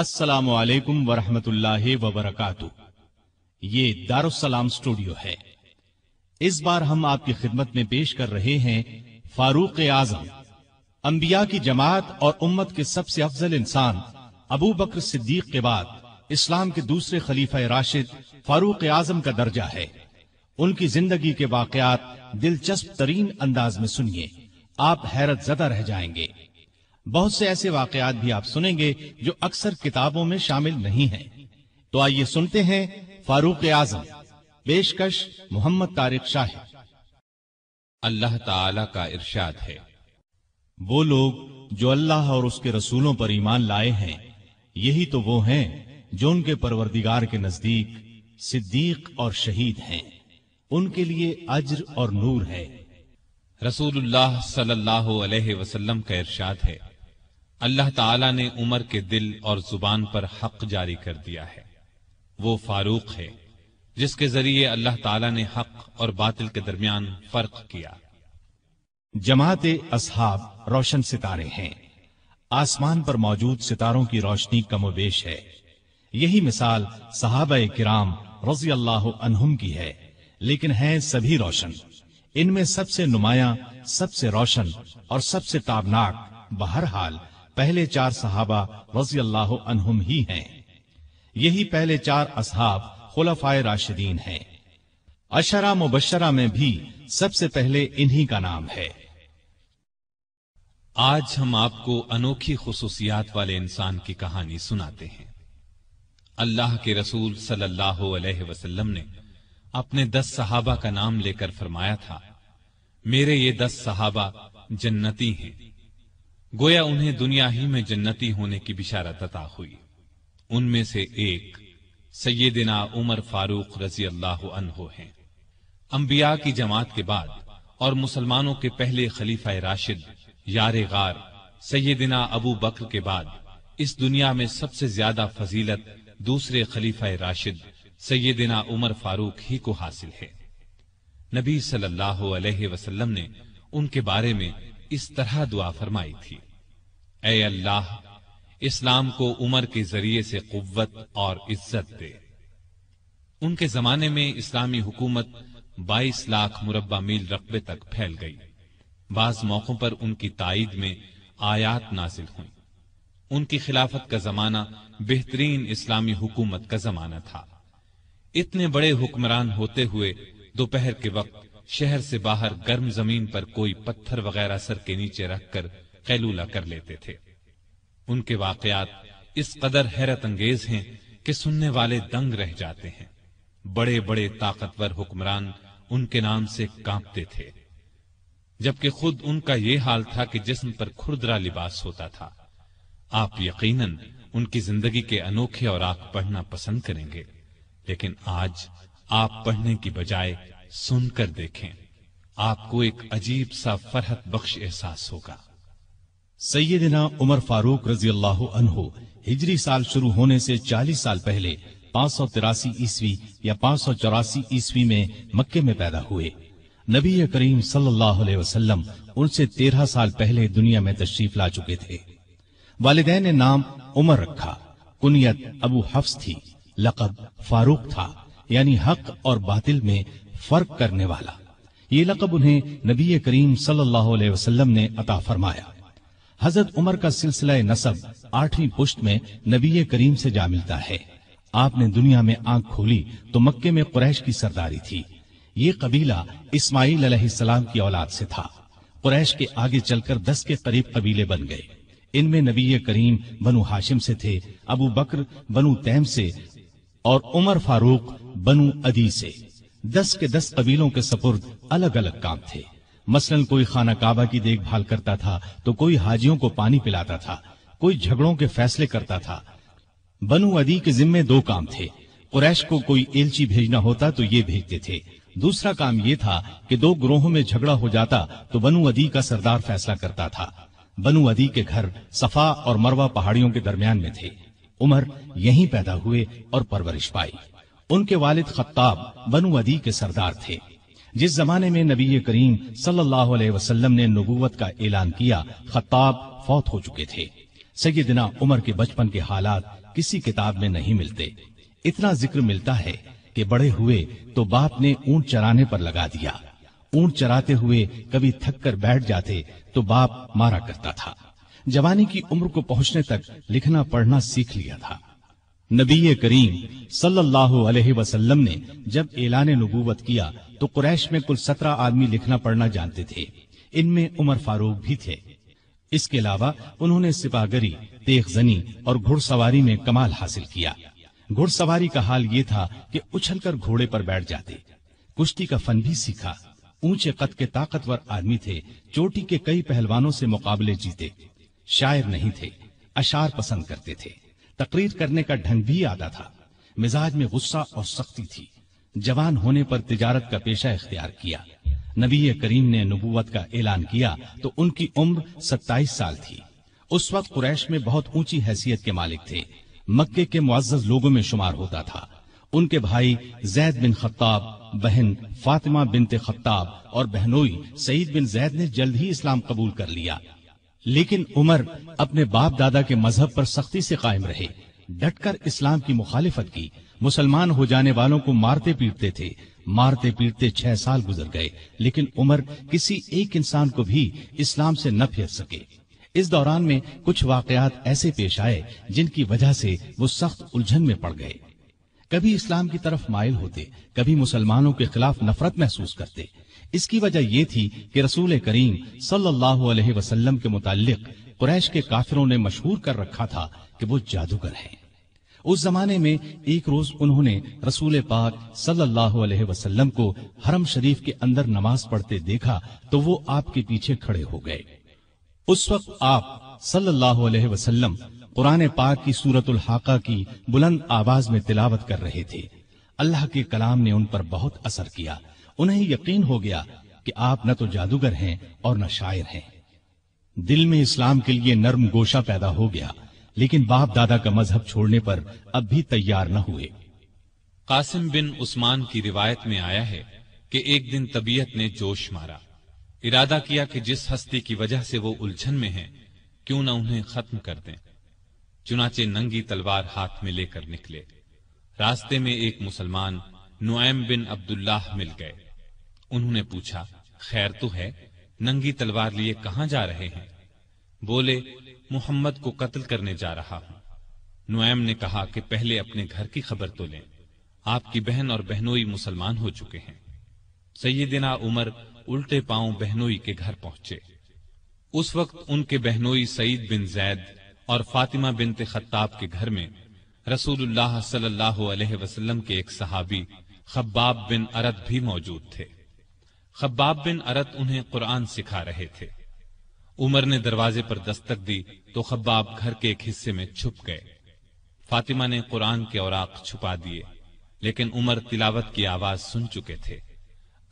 अस्सलाम वालेकुम वरहमतुल्लाहि वबरकातु ये दारुसलाम स्टूडियो है इस बार हम आपकी खिदमत में पेश कर रहे हैं फारूक आजम अंबिया की जमात और उम्मत के सबसे अफजल इंसान अबू बकर सिद्दीक के बाद इस्लाम के दूसरे खलीफा राशिद फारूक आजम का दर्जा है उनकी जिंदगी के वाकयात दिलचस्प तरीन अंदाज में सुनिए आप हैरत जदा रह जाएंगे बहुत से ऐसे वाकयात भी आप सुनेंगे जो अक्सर किताबों में शामिल नहीं है तो आइए सुनते हैं फारूक आजम पेशकश मोहम्मद तारिक शाह अल्लाह ताला का इरशाद है वो लोग जो अल्लाह और उसके रसूलों पर ईमान लाए हैं यही तो वो हैं जो उनके परवरदिगार के नजदीक सिद्दीक और शहीद हैं उनके लिए अज्र और नूर है रसूलुल्लाह सल्लल्लाहु अलैहि वसल्लम का इरशाद है अल्लाह ताला ने उमर के दिल और जुबान पर हक जारी कर दिया है वो फारूक है जिसके जरिए अल्लाह ताला ने हक और बातिल के दरमियान फर्क किया जमात असहाब रोशन सितारे हैं आसमान पर मौजूद सितारों की रोशनी कमोबेश है यही मिसाल सहाब कराम रजी अल्लाह अनहुम की है लेकिन हैं सभी रोशन इनमें सबसे नुमाया सबसे रोशन और सबसे ताबनाक बहरहाल पहले चार सहाबा रजी अल्लाह अनहुम ही हैं यही पहले चार असहाब खुलफाए राशिदीन हैं अशरा मुबशरा में भी सबसे पहले इन्हीं का नाम है आज हम आपको अनोखी खसूसियात वाले इंसान की कहानी सुनाते हैं अल्लाह के रसूल सल्लल्लाहु अलैहि वसल्लम ने अपने दस सहाबा का नाम लेकर फरमाया था मेरे ये दस सहाबा जन्नती हैं गोया उन्हें दुनिया ही में जन्नती होने की बिशारत अता हुई उनमें से एक सैदिना उमर फारूक रजी अल्लाह हैं अंबिया की जमात के बाद और मुसलमानों के पहले खलीफा राशिद यार गार सैदिना अबू बकर के बाद इस दुनिया में सबसे ज्यादा फजीलत दूसरे खलीफा राशिद सैदिना उमर फारूक ही को हासिल है नबी सल्लल्लाहु अलैहि वसल्लम ने उनके बारे में इस तरह दुआ फरमाई थी ए अल्लाह इस्लाम को उमर के जरिए से कुत और इज्जत दे उनके जमाने में इस्लामी हुकूमत 22 लाख मुरबा मील रकबे तक फैल गई बाज मौकों पर उनकी ताइद में आयात नाजिल हुई उनकी खिलाफत का जमाना बेहतरीन इस्लामी हुकूमत का जमाना था इतने बड़े हुक्मरान होते हुए दोपहर के वक्त शहर से बाहर गर्म जमीन पर कोई पत्थर वगैरह सर के नीचे रखकर कैलूला कर लेते थे उनके वाकयात इस कदर हैरत अंगेज हैं कि सुनने वाले दंग रह जाते हैं बड़े बड़े ताकतवर हुक्मरान उनके नाम से कांपते थे जबकि खुद उनका ये हाल था कि जिस्म पर खुरदरा लिबास होता था आप यकीनन उनकी जिंदगी के अनोखे और आप पढ़ना पसंद करेंगे लेकिन आज आप पढ़ने की बजाय सुनकर देखें आपको एक अजीब सा फरहत बख्श एहसास होगा सैदिना उमर फारूक रजी अल्लाह अनहो हिजरी साल शुरू होने से 40 साल पहले पांच सौ तिरासी ईस्वी या पांच सौ चौरासी ईस्वी में मक्के में पैदा हुए नबी करीम सल्लल्लाहु अलैहि वसल्लम उनसे तेरह साल पहले दुनिया में तशरीफ ला चुके थे वालदे ने नाम उमर रखा कुनियत अबू हफ्स थी लकब फारूक था यानी हक और बातिल में फर्क करने वाला ये लकब उन्हें नबी करीम सल्लल्लाहु अलैहि वसल्लम ने अता फरमाया हजरत उमर का सिलसिला नसब आठवीं पुष्ट में नबी करीम से जा मिलता है आपने दुनिया में आंख खोली तो मक्के में कुरैश की सरदारी थी ये कबीला इस्माईल अलैहिस्सलाम की औलाद से था कुरैश के आगे चलकर दस के करीब कबीले बन गए इनमें नबी करीम बनु हाशिम से थे अबू बकर बनु तैम से और उमर फारूक बनु अदी से दस के दस कबीलों के सपुर्द अलग अलग काम थे मसलन कोई खाना काबा की देखभाल करता था तो कोई हाजियों को पानी पिलाता था कोई झगड़ों के फैसले करता था बनु अदी के जिम्मे दो काम थे कुरैश को कोई एलची भेजना होता तो ये भेजते थे दूसरा काम ये था कि दो ग्रोहों में झगड़ा हो जाता तो बनु अदी का सरदार फैसला करता था बनु अदी के घर सफा और मरवा पहाड़ियों के दरमियान में थे उमर यहीं पैदा हुए और परवरिश पाई उनके वालिद खत्ताब बनु अदी के सरदार थे जिस जमाने में नबी करीम सल्लल्लाहु अलैहि वसल्लम ने नबूवत का ऐलान किया खत्ताब फौत हो चुके थे सैदिना उमर के बचपन के हालात किसी किताब में नहीं मिलते इतना जिक्र मिलता है कि बड़े हुए तो बाप ने ऊंट चराने पर लगा दिया ऊंट चराते हुए कभी थक कर बैठ जाते तो बाप मारा करता था जवानी की उम्र को पहुंचने तक लिखना पढ़ना सीख लिया था नबी करीम सल्लल्लाहु अलैहि वसल्लम ने जब ऐलान नबूवत किया तो कुरैश में कुल सत्रह आदमी लिखना पढ़ना जानते थे इनमें उमर फारूक भी थे इसके अलावा उन्होंने सिपागरी तेगजनी और घुड़सवारी में कमाल हासिल किया घुड़सवारी का हाल ये था कि उछलकर घोड़े पर बैठ जाते कुश्ती का फन भी सीखा ऊंचे कद के ताकतवर आदमी थे चोटी के कई पहलवानों से मुकाबले जीते शायर नहीं थे अशार पसंद करते थे तकरीर करने का ढंग भी आदा था मिजाज में गुस्सा और सख्ती थी जवान होने पर तिजारत का पेशा इख्तियार किया नबी करीम ने नबूवत का ऐलान किया तो उनकी उम्र 27 साल थी उस वक्त कुरैश में बहुत ऊंची हैसियत के मालिक थे मक्के के मुआज लोगों में शुमार होता था उनके भाई जैद बिन खत्ताब बहन फातिमा बिनते खत्ताब और बहनोई सईद बिन जैद ने जल्द ही इस्लाम कबूल कर लिया लेकिन उमर अपने बाप दादा के मजहब पर सख्ती से कायम रहे डटकर इस्लाम की मुखालिफत की मुसलमान हो जाने वालों को मारते पीटते थे मारते पीटते छह साल गुजर गए लेकिन उमर किसी एक इंसान को भी इस्लाम से न फेर सके इस दौरान में कुछ वाकयात ऐसे पेश आए जिनकी वजह से वो सख्त उलझन में पड़ गए कभी इस्लाम की तरफ मायल होते कभी मुसलमानों के खिलाफ नफरत महसूस करते इसकी वजह यह थी कि रसूल करीम सल्लल्लाहु अलैहि वसल्लम के मुतालिक कुरैश के काफिरों ने मशहूर कर रखा था कि वो जादूगर हैं उस जमाने में एक रोज उन्होंने रसूल पाक सल्लल्लाहु अलैहि वसल्लम को हरम शरीफ के अंदर नमाज पढ़ते देखा तो वो आपके पीछे खड़े हो गए उस वक्त आप सल्लल्लाहु अलैहि वसल्लम कुरान पाक की सूरतुल हाका की बुलंद आवाज में तिलावत कर रहे थे अल्लाह के कलाम ने उन पर बहुत असर किया उन्हें यकीन हो गया कि आप न तो जादूगर हैं और न शायर हैं दिल में इस्लाम के लिए नर्म गोशा पैदा हो गया लेकिन बाप दादा का मजहब छोड़ने पर अब भी तैयार न हुए कासिम बिन उस्मान की रिवायत में आया है कि एक दिन तबीयत ने जोश मारा इरादा किया कि जिस हस्ती की वजह से वो उलझन में हैं क्यों ना उन्हें खत्म कर दें चुनाचे नंगी तलवार हाथ में लेकर निकले रास्ते में एक मुसलमान नुआम बिन अब्दुल्लाह मिल गए उन्होंने पूछा खैर तो है नंगी तलवार लिए कहा जा रहे हैं बोले मोहम्मद को कत्ल करने जा रहा हूं नुएम ने कहा कि पहले अपने घर की खबर तो लें आपकी बहन और बहनोई मुसलमान हो चुके हैं सैदिना उमर उल्टे पांव बहनोई के घर पहुंचे उस वक्त उनके बहनोई सईद बिन जैद और फातिमा बिन खत्ताब के घर में रसूलुल्लाह सल्लल्लाहु अलैहि वसल्लम के एक सहाबी खब्बाब बिन अरद भी मौजूद थे खब्बाब बिन अरत उन्हें कुरान सिखा रहे थे उमर ने दरवाजे पर दस्तक दी तो खब्बाब घर के एक हिस्से में छुप गए फातिमा ने कुरान के औराक छुपा दिए लेकिन उमर तिलावत की आवाज सुन चुके थे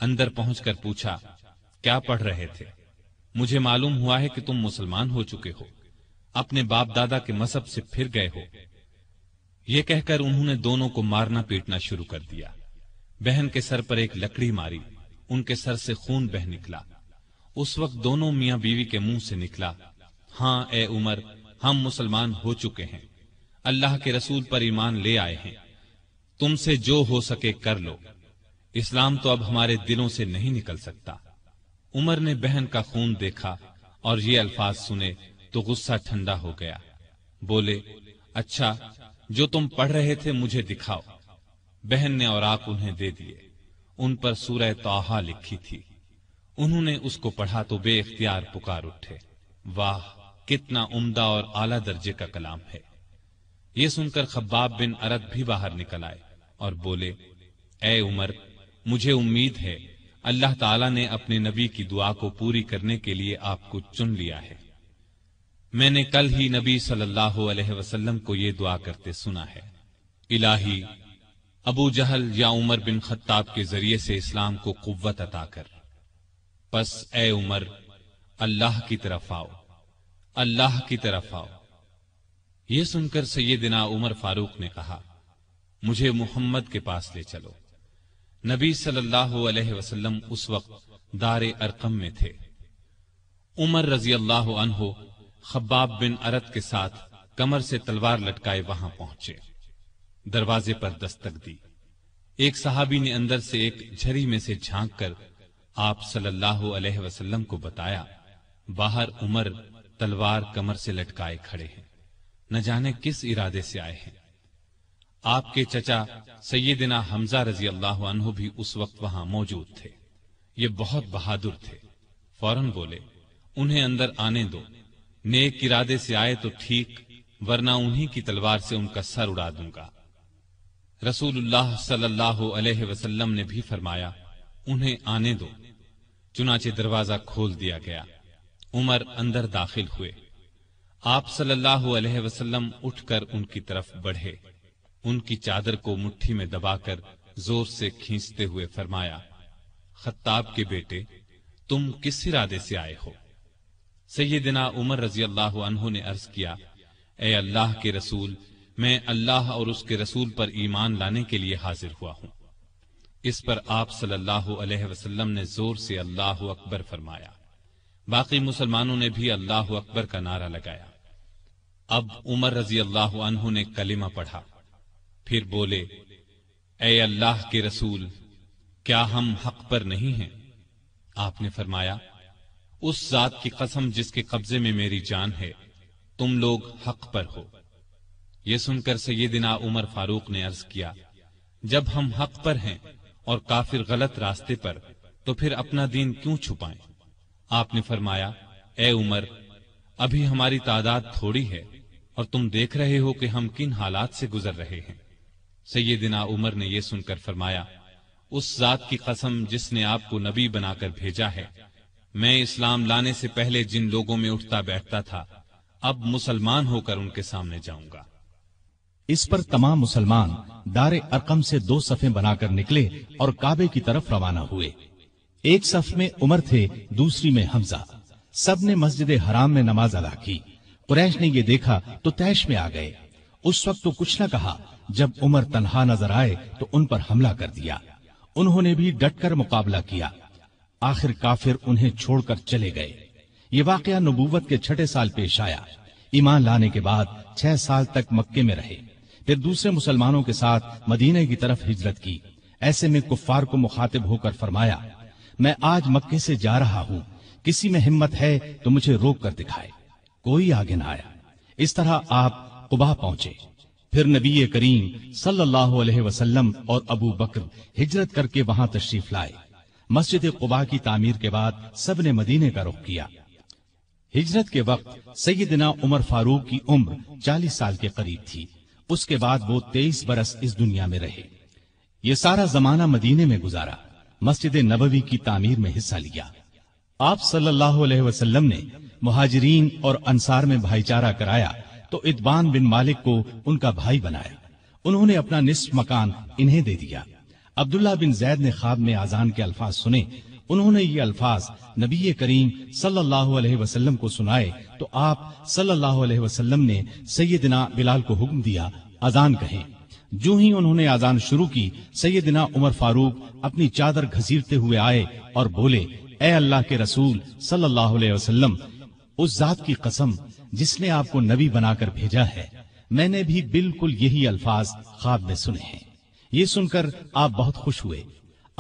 अंदर पहुंचकर पूछा क्या पढ़ रहे थे मुझे मालूम हुआ है कि तुम मुसलमान हो चुके हो अपने बाप दादा के मसब से फिर गए हो कह कहकर उन्होंने दोनों को मारना पीटना शुरू कर दिया बहन के सर पर एक लकड़ी मारी उनके सर से खून बह निकला उस वक्त दोनों मियां बीवी के मुंह से निकला हाँ ए उमर हम मुसलमान हो चुके हैं अल्लाह के रसूल पर ईमान ले आए हैं तुमसे जो हो सके कर लो इस्लाम तो अब हमारे दिलों से नहीं निकल सकता उमर ने बहन का खून देखा और ये अल्फाज सुने तो गुस्सा ठंडा हो गया बोले अच्छा जो तुम पढ़ रहे थे मुझे दिखाओ बहन ने और आप उन्हें दे दिए उन पर सूरह तोहा लिखी थी उन्होंने उसको पढ़ा तो बे पुकार उठे वाह कितना उम्दा और आला दर्जे का कलाम है यह सुनकर खब्बाब बिन अरत भी बाहर निकल आए और बोले ए उमर मुझे उम्मीद है अल्लाह ताला ने अपने नबी की दुआ को पूरी करने के लिए आपको चुन लिया है मैंने कल ही नबी सल्लल्लाहु अलैहि वसल्लम को यह दुआ करते सुना है इलाही अबू जहल या उमर बिन खत्ताब के जरिए से इस्लाम को कुत अता कर बस ए उमर अल्लाह की तरफ आओ अल्लाह की तरफ आओ यह सुनकर सैदिना उमर फारूक ने कहा मुझे मोहम्मद के पास ले चलो नबी सल्लल्लाहु अलैहि वसल्लम उस वक्त दार अरकम में थे उमर रजी अल्लाह खब्बाब बिन अरत के साथ कमर से तलवार लटकाए वहां पहुंचे दरवाजे पर दस्तक दी एक साहबी ने अंदर से एक झरी में से झांक कर आप सल्लल्लाहु अलैहि वसल्लम को बताया बाहर उमर तलवार कमर से लटकाए खड़े हैं न जाने किस इरादे से आए हैं आपके चचा सैयदना हमजा रजी अल्लाह भी उस वक्त वहां मौजूद थे ये बहुत बहादुर थे फौरन बोले उन्हें अंदर आने दो नेक इरादे से आए तो ठीक वरना उन्हीं की तलवार से उनका सर उड़ा दूंगा रसूलुल्लाह सल्लल्लाहु अलैहि वसल्लम ने भी फरमाया उन्हें आने दो चुनाचे दरवाजा खोल दिया गया उमर अंदर दाखिल हुए आप सल्लल्लाहु अलैहि वसल्लम उठकर उनकी तरफ बढ़े उनकी चादर को मुट्ठी में दबाकर जोर से खींचते हुए फरमाया खत्ताब के बेटे तुम किस इरादे से आए हो सैदिना उमर रजी अल्लाह ने अर्ज किया ए अल्लाह के रसूल मैं अल्लाह और उसके रसूल पर ईमान लाने के लिए हाजिर हुआ हूँ इस पर आप सल्लल्लाहु अलैहि वसल्लम ने जोर से अल्लाह अकबर फरमाया बाकी मुसलमानों ने भी अल्लाह अकबर का नारा लगाया अब उमर रजी अल्लाह ने कलिमा पढ़ा फिर बोले ए अल्लाह के रसूल क्या हम हक पर नहीं हैं आपने फरमाया उस जात की कसम जिसके कब्जे में मेरी जान है तुम लोग हक पर हो ये सुनकर सैदिना उमर फारूक ने अर्ज किया जब हम हक पर हैं और काफिर गलत रास्ते पर तो फिर अपना दीन क्यों छुपाए आपने फरमाया ए उमर अभी हमारी तादाद थोड़ी है और तुम देख रहे हो कि हम किन हालात से गुजर रहे हैं सैदिना उमर ने यह सुनकर फरमाया उस जात की कसम जिसने आपको नबी बनाकर भेजा है मैं इस्लाम लाने से पहले जिन लोगों में उठता बैठता था अब मुसलमान होकर उनके सामने जाऊंगा इस पर तमाम मुसलमान दारे अरकम से दो सफ़े बनाकर निकले और काबे की तरफ रवाना हुए एक सफ में उमर थे दूसरी में हमजा सब ने मस्जिद हराम में नमाज अदा की कुरैश ने ये देखा तो तैश में आ गए उस वक्त तो कुछ न कहा जब उमर तनहा नजर आए तो उन पर हमला कर दिया उन्होंने भी डटकर मुकाबला किया आखिर काफिर उन्हें छोड़कर चले गए ये वाकया नबूवत के छठे साल पेश आया ईमान लाने के बाद छह साल तक मक्के में रहे फिर दूसरे मुसलमानों के साथ मदीने की तरफ हिजरत की ऐसे में कुफ्फार को मुखातिब होकर फरमाया मैं आज मक्के से जा रहा हूं किसी में हिम्मत है तो मुझे रोक कर दिखाए कोई आगे ना आया इस तरह आप कुबा पहुंचे फिर नबी करीम सल्लल्लाहु अलैहि वसल्लम और अबू बकर हिजरत करके वहां तशरीफ लाए मस्जिद कुबा की तामीर के बाद सब ने मदीने का रुख किया हिजरत के वक्त सैदना उमर फारूक की उम्र चालीस साल के करीब थी उसके बाद वो तेईस बरस इस दुनिया में रहे ये सारा जमाना मदीने में गुजारा मस्जिद नबवी की तामीर में हिस्सा लिया आप सल्लल्लाहु अलैहि वसल्लम ने मुहाजरीन और अंसार में भाईचारा कराया तो इतबान बिन मालिक को उनका भाई बनाया उन्होंने अपना निस्फ मकान इन्हें दे दिया अब्दुल्ला बिन जैद ने खाब में आजान के अल्फाज सुने उन्होंने ये अल्फाज नबी करीम सल्लल्लाहु अलैहि वसल्लम को सुनाए तो आप सल्लल्लाहु अलैहि वसल्लम ने सैयदना बिलाल को हुक्म दिया अजान कहे जो ही उन्होंने अजान शुरू की सैदिना उमर फारूक अपनी चादर घसीटते हुए आए और बोले ए अल्लाह के रसूल सल्लल्लाहु अलैहि वसल्लम उस जात की कसम जिसने आपको नबी बनाकर भेजा है मैंने भी बिल्कुल यही अल्फाज ख्वाब में सुने हैं ये सुनकर आप बहुत खुश हुए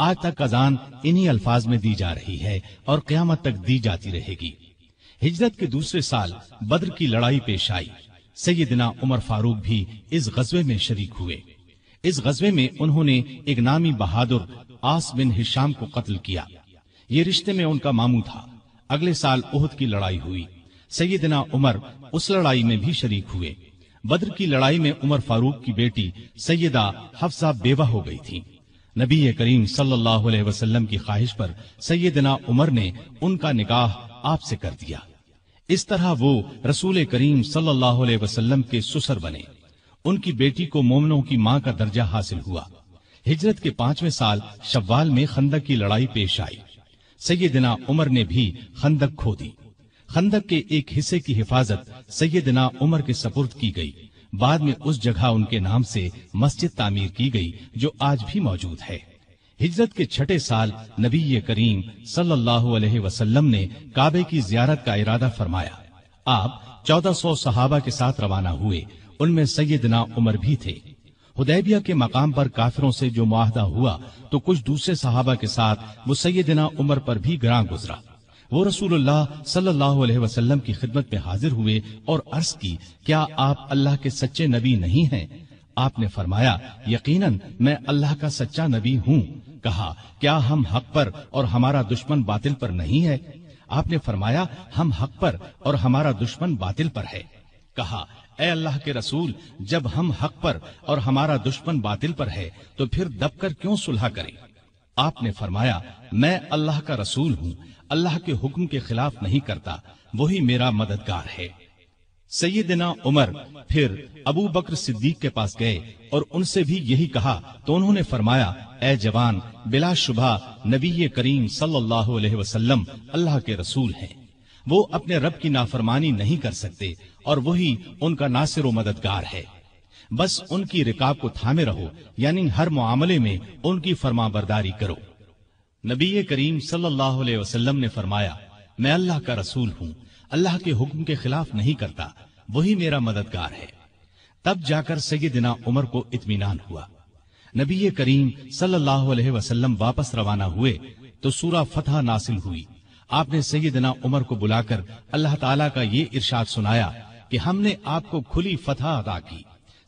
आज तक अजान इन्हीं अल्फाज में दी जा रही है और क्यामत तक दी जाती रहेगी हिजरत के दूसरे साल बद्र की लड़ाई पेश आई सैदिना उमर फारूक भी इस गजबे में शरीक हुए इस गजबे में उन्होंने एक नामी बहादुर आस बिन हिशाम को कत्ल किया ये रिश्ते में उनका मामू था अगले साल उहद की लड़ाई हुई सैदिना उमर उस लड़ाई में भी शरीक हुए बद्र की लड़ाई में उमर फारूक की बेटी सैयदा हफ्सा बेवा हो गई थी नबी करीम सल्लल्लाहु अलैहि वसल्लम की ख्वाहिश पर सैयदना उमर ने उनका निकाह आपसे कर दिया इस तरह वो रसूल करीम सल्लल्लाहु अलैहि वसल्लम के सुसर बने उनकी बेटी को मोमनों की मां का दर्जा हासिल हुआ हिजरत के पांचवें साल शव्वाल में खंदक की लड़ाई पेश आई सैदिना उमर ने भी खंदक खो दी खंदक के एक हिस्से की हिफाजत सैदिना उमर के सपुर्द की गई बाद में उस जगह उनके नाम से मस्जिद तामीर की गई जो आज भी मौजूद है हिजरत के छठे साल नबी करीम सल्लल्लाहु अलैहि वसल्लम ने काबे की जियारत का इरादा फरमाया आप 1400 सहाबा के साथ रवाना हुए उनमें सैदना उमर भी थे हुदैबिया के मकाम पर काफिरों से जो माहदा हुआ तो कुछ दूसरे सहाबा के साथ वो सैदना उमर पर भी ग्रां गुजरा वो रसूलुल्लाह सल्लल्लाहु अलैहि वसल्लम की खिदमत में हाजिर हुए और अर्ज की क्या आप अल्लाह के सच्चे नबी नहीं हैं आपने फरमाया यकीनन मैं अल्लाह का सच्चा नबी हूँ कहा क्या हम हक पर और हमारा दुश्मन बातिल पर नहीं है आपने फरमाया हम हक पर और हमारा दुश्मन बातिल पर है कहा ए अल्लाह के रसूल जब हम हक पर और हमारा दुश्मन बातिल पर है तो फिर दबकर क्यों सुलह करें आपने फरमाया मैं अल्लाह का रसूल हूँ अल्लाह के हुक्म के खिलाफ नहीं करता वही मेरा मददगार है सैदिना उमर फिर अबू बकर सिद्दीक के पास गए और उनसे भी यही कहा तो उन्होंने फरमाया ए जवान बिला शुभा नबी करीम सल्लल्लाहु अलैहि वसल्लम अल्लाह के रसूल हैं वो अपने रब की नाफरमानी नहीं कर सकते और वही उनका नासिर मददगार है बस उनकी रिकाब को थामे रहो यानी हर मामले में उनकी फरमा बरदारी करो नबी करीम सल्लल्लाहु अलैहि ने फरमाया मैं अल्लाह का रसूल हूँ अल्लाह के हुक्म के खिलाफ नहीं करता वही मेरा मददगार है तब जाकर सैदिना उमर को इतमान हुआ नबी करीम सल्लल्लाहु वापस रवाना हुए तो सूरा फतह नासिल हुई आपने सैदिना उमर को बुलाकर अल्लाह ताला का ये इरशाद सुनाया कि हमने आपको खुली फतह अदा की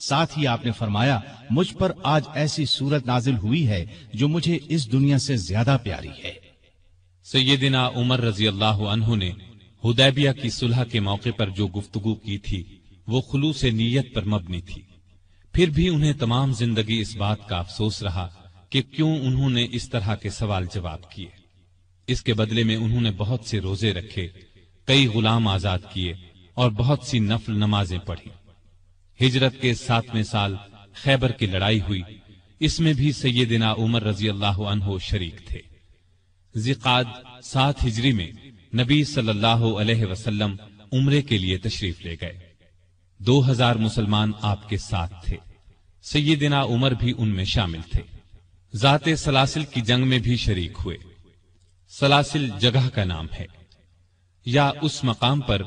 साथ ही आपने फरमाया मुझ पर आज ऐसी सूरत नाजिल हुई है जो मुझे इस दुनिया से ज्यादा प्यारी है सैदिना उमर रजी अल्लाह ने हुदैबिया की सुलह के मौके पर जो गुफ्तगु की थी वो खुलू से नीयत पर मबनी थी फिर भी उन्हें तमाम जिंदगी इस बात का अफसोस रहा कि क्यों उन्होंने इस तरह के सवाल जवाब किए इसके बदले में उन्होंने बहुत से रोजे रखे कई गुलाम आजाद किए और बहुत सी नफल नमाजें पढ़ी हिजरत के सातवें साल खैबर की लड़ाई हुई इसमें भी सैदिना उमर रजी अल्लाह शरीक थे जिकाद सात हिजरी में नबी सल्लल्लाहु अलैहि वसल्लम उम्रे के लिए तशरीफ ले गए दो हजार मुसलमान आपके साथ थे सैदिना उमर भी उनमें शामिल थे जाते सलासिल की जंग में भी शरीक हुए सलासिल जगह का नाम है या उस मकाम पर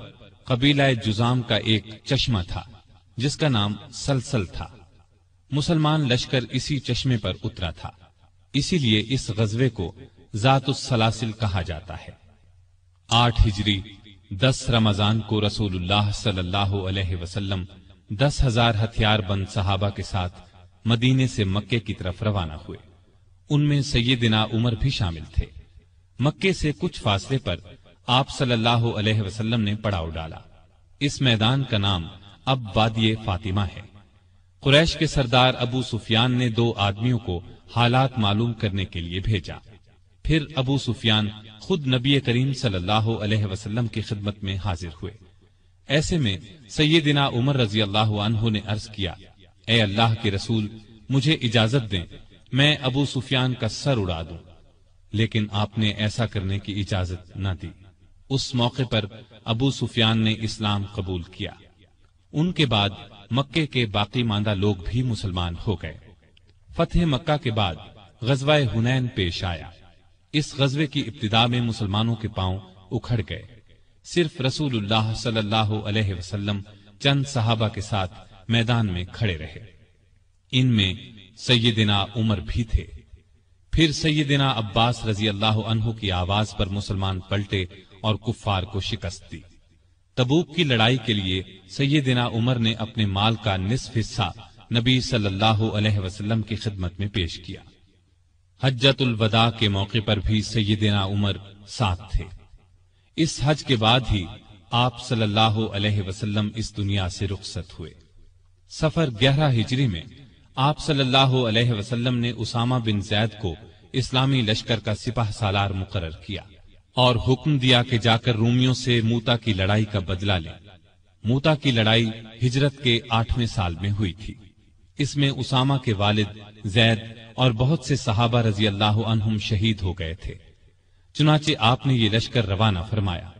कबीला जुजाम का एक चश्मा था जिसका नाम सलसल था मुसलमान लश्कर इसी चश्मे पर उतरा था इसीलिए इस गजबे को सलासिल कहा जाता है आठ हिजरी दस रमजान को रसूलुल्लाह सल्लल्लाहु अलैहि वसल्लम दस हजार हथियार बंद सहाबा के साथ मदीने से मक्के की तरफ रवाना हुए उनमें सैदिना उमर भी शामिल थे मक्के से कुछ फासले पर आप सल्लल्लाहु अलैहि वसल्लम ने पड़ाव डाला इस मैदान का नाम अब वादिय फातिमा है कुरैश के सरदार अबू सुफियान ने दो आदमियों को हालात मालूम करने के लिए भेजा फिर अबू सुफियान खुद नबी करीम सल्लल्लाहु अलैहि वसल्लम की खिदमत में हाजिर हुए ऐसे में सैदिना उमर रजी अल्लाह ने अर्ज किया ए अल्लाह के रसूल मुझे इजाजत दें मैं अबू सुफियान का सर उड़ा दूं लेकिन आपने ऐसा करने की इजाजत न दी उस मौके पर अबू सुफियान ने इस्लाम कबूल किया उनके बाद मक्के के बाकी मांदा लोग भी मुसलमान हो गए फतेह मक्का के बाद गजवाए हुनैन पेश आया इस गजबे की इब्तदा में मुसलमानों के पांव उखड़ गए सिर्फ रसूलुल्लाह सल्लल्लाहु अलैहि वसल्लम चंद सहाबा के साथ मैदान में खड़े रहे इनमें सैदिना उमर भी थे फिर सैदिना अब्बास रजी अल्लाह अनहु की आवाज पर मुसलमान पलटे और कुफार को शिकस्त दी तबूक की लड़ाई के लिए सैदिना उमर ने अपने माल का निसफ हिस्सा नबी सल्लल्लाहु अलैहि वसल्लम की खिदमत में पेश किया हजतुल वदा के मौके पर भी सैदिना उमर साथ थे इस हज के बाद ही आप सल्लल्लाहु अलैहि वसल्लम इस दुनिया से रुखसत हुए सफर ग्यारह हिजरी में आप सल्लल्लाहु अलैहि वसल्लम ने उसामा बिन जैद को इस्लामी लश्कर का सिपाह सालार मुकर किया और हुक्म दिया कि जाकर रूमियों से मूता की लड़ाई का बदला ले मूता की लड़ाई हिजरत के आठवें साल में हुई थी इसमें उसामा के वालिद जैद और बहुत से सहाबा रजी अल्लाह अनहुम शहीद हो गए थे चुनाचे आपने ये लश्कर रवाना फरमाया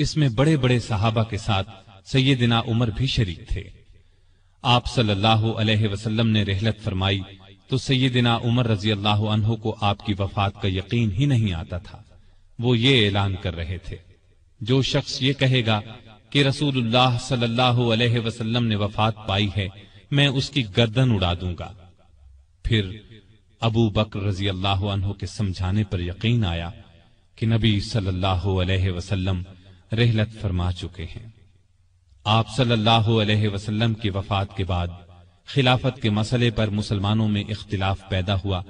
इसमें बड़े बड़े सहाबा के साथ सैदिना उमर भी शरीक थे आप सल्लल्लाहु अलैहि वसल्लम ने रहलत फरमाई तो सैदिना उमर रजी अल्लाह अनहो को आपकी वफात का यकीन ही नहीं आता था वो ये ऐलान कर रहे थे जो शख्स ये कहेगा कि रसूलुल्लाह सल्लल्लाहु अलैहि वसल्लम ने वफात पाई है मैं उसकी गर्दन उड़ा दूंगा फिर अबू बकर रजी अल्लाह के समझाने पर यकीन आया कि नबी सल्लल्लाहु अलैहि वसल्लम रहलत फरमा चुके हैं आप सल्लल्लाहु अलैहि वसल्लम की वफात के बाद खिलाफत के मसले पर मुसलमानों में इख्तिलाफ पैदा हुआ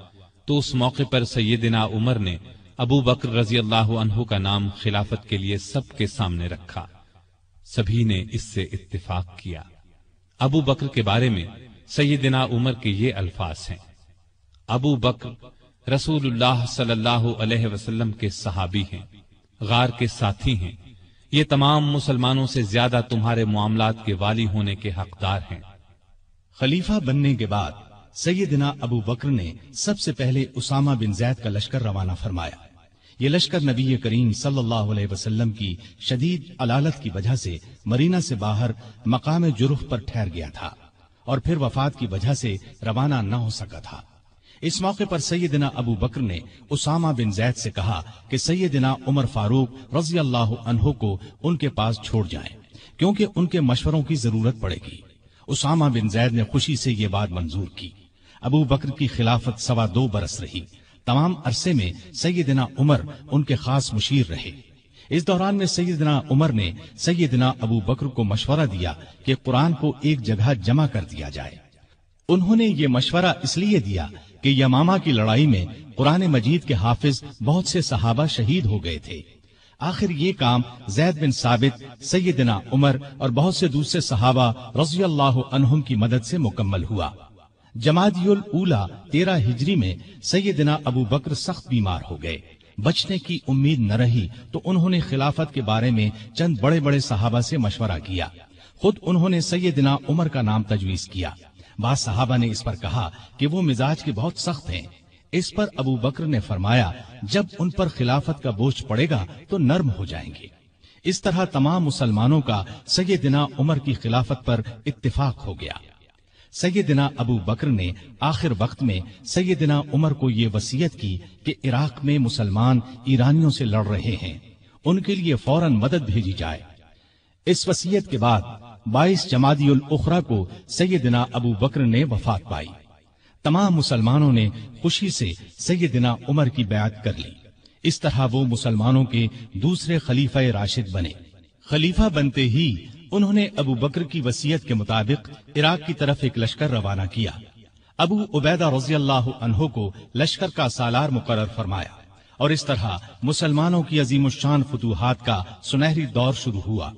तो उस मौके पर सैदिना उमर ने अबू बकर रजी अल्लाह का नाम खिलाफत के लिए सबके सामने रखा सभी ने इससे इतफाक किया अबू बकर के बारे में सैदिना उमर के ये अल्फाज हैं अबू बकर रसूलुल्लाह सल्लल्लाहु अलैहि वसल्लम के सहाबी हैं गार के साथी हैं ये तमाम मुसलमानों से ज्यादा तुम्हारे मामला के वाली होने के हकदार हैं खलीफा बनने के बाद सैदना अबू बकर ने सबसे पहले उसामा बिन जैद का लश्कर रवाना फरमाया ये लश्कर नबी करीम सल्लल्लाहु अलैहि वसल्लम की शदीद अलालत की वजह से मरीना से बाहर मकाम जुरुफ पर ठहर गया था और फिर वफात की वजह से रवाना न हो सका था इस मौके पर सैदिना अबू बकर ने उसामा बिन जैद से कहा कि सैदिना उमर फारूक रजी अल्लाह अनहो को उनके पास छोड़ जाए क्योंकि उनके मशवरों की जरूरत पड़ेगी उसामा बिन जैद ने खुशी से यह बात मंजूर की अबू बकर की खिलाफत सवा दो बरस रही तमाम अरसे में सैदिना उमर उनके खास मुशीर रहे इस दौरान में सैदिना उमर ने सैदिना अबू बकर को मशवरा दिया कि कुरान को एक जगह जमा कर दिया जाए उन्होंने ये मशवरा इसलिए दिया कि यमामा की लड़ाई में कुरान मजीद के हाफिज बहुत से सहाबा शहीद हो गए थे आखिर ये काम जैद बिन साबित सैदना उमर और बहुत से दूसरे सहाबा रजी अल्लाह की मदद से मुकम्मल हुआ जमादियुल उला तेरा हिजरी में सैदना अबू बकर सख्त बीमार हो गए बचने की उम्मीद न रही तो उन्होंने खिलाफत के बारे में चंद बड़े बड़े सहाबा से मशवरा किया खुद उन्होंने सैदना उमर का नाम तजवीज किया बाद साहबा ने इस पर कहा कि वो मिजाज के बहुत सख्त हैं इस पर अबू बकर ने फरमाया जब उन पर खिलाफत का बोझ पड़ेगा तो नर्म हो जाएंगे इस तरह तमाम मुसलमानों का सैदिना उमर की खिलाफत पर इतफाक हो गया सैदिना अबू बकर ने आखिर वक्त में सैदिना उमर को यह वसीयत की कि इराक में मुसलमान ईरानियों से लड़ रहे हैं उनके लिए फौरन मदद भेजी जाए इस वसीयत के बाद बाईस जमादियुल उखरा को सैदिना अबू बकर ने वफात पाई तमाम मुसलमानों ने खुशी से सैदिना उमर की बयात कर ली इस तरह वो मुसलमानों के दूसरे खलीफा राशिद बने खलीफा बनते ही उन्होंने अबू बकर की वसीयत के मुताबिक इराक की तरफ एक लश्कर रवाना किया अबू उबैदा रजी अल्लाह को लश्कर का सालार मुकर फरमाया और इस तरह मुसलमानों की अजीम शान फतूहत का सुनहरी दौर शुरू हुआ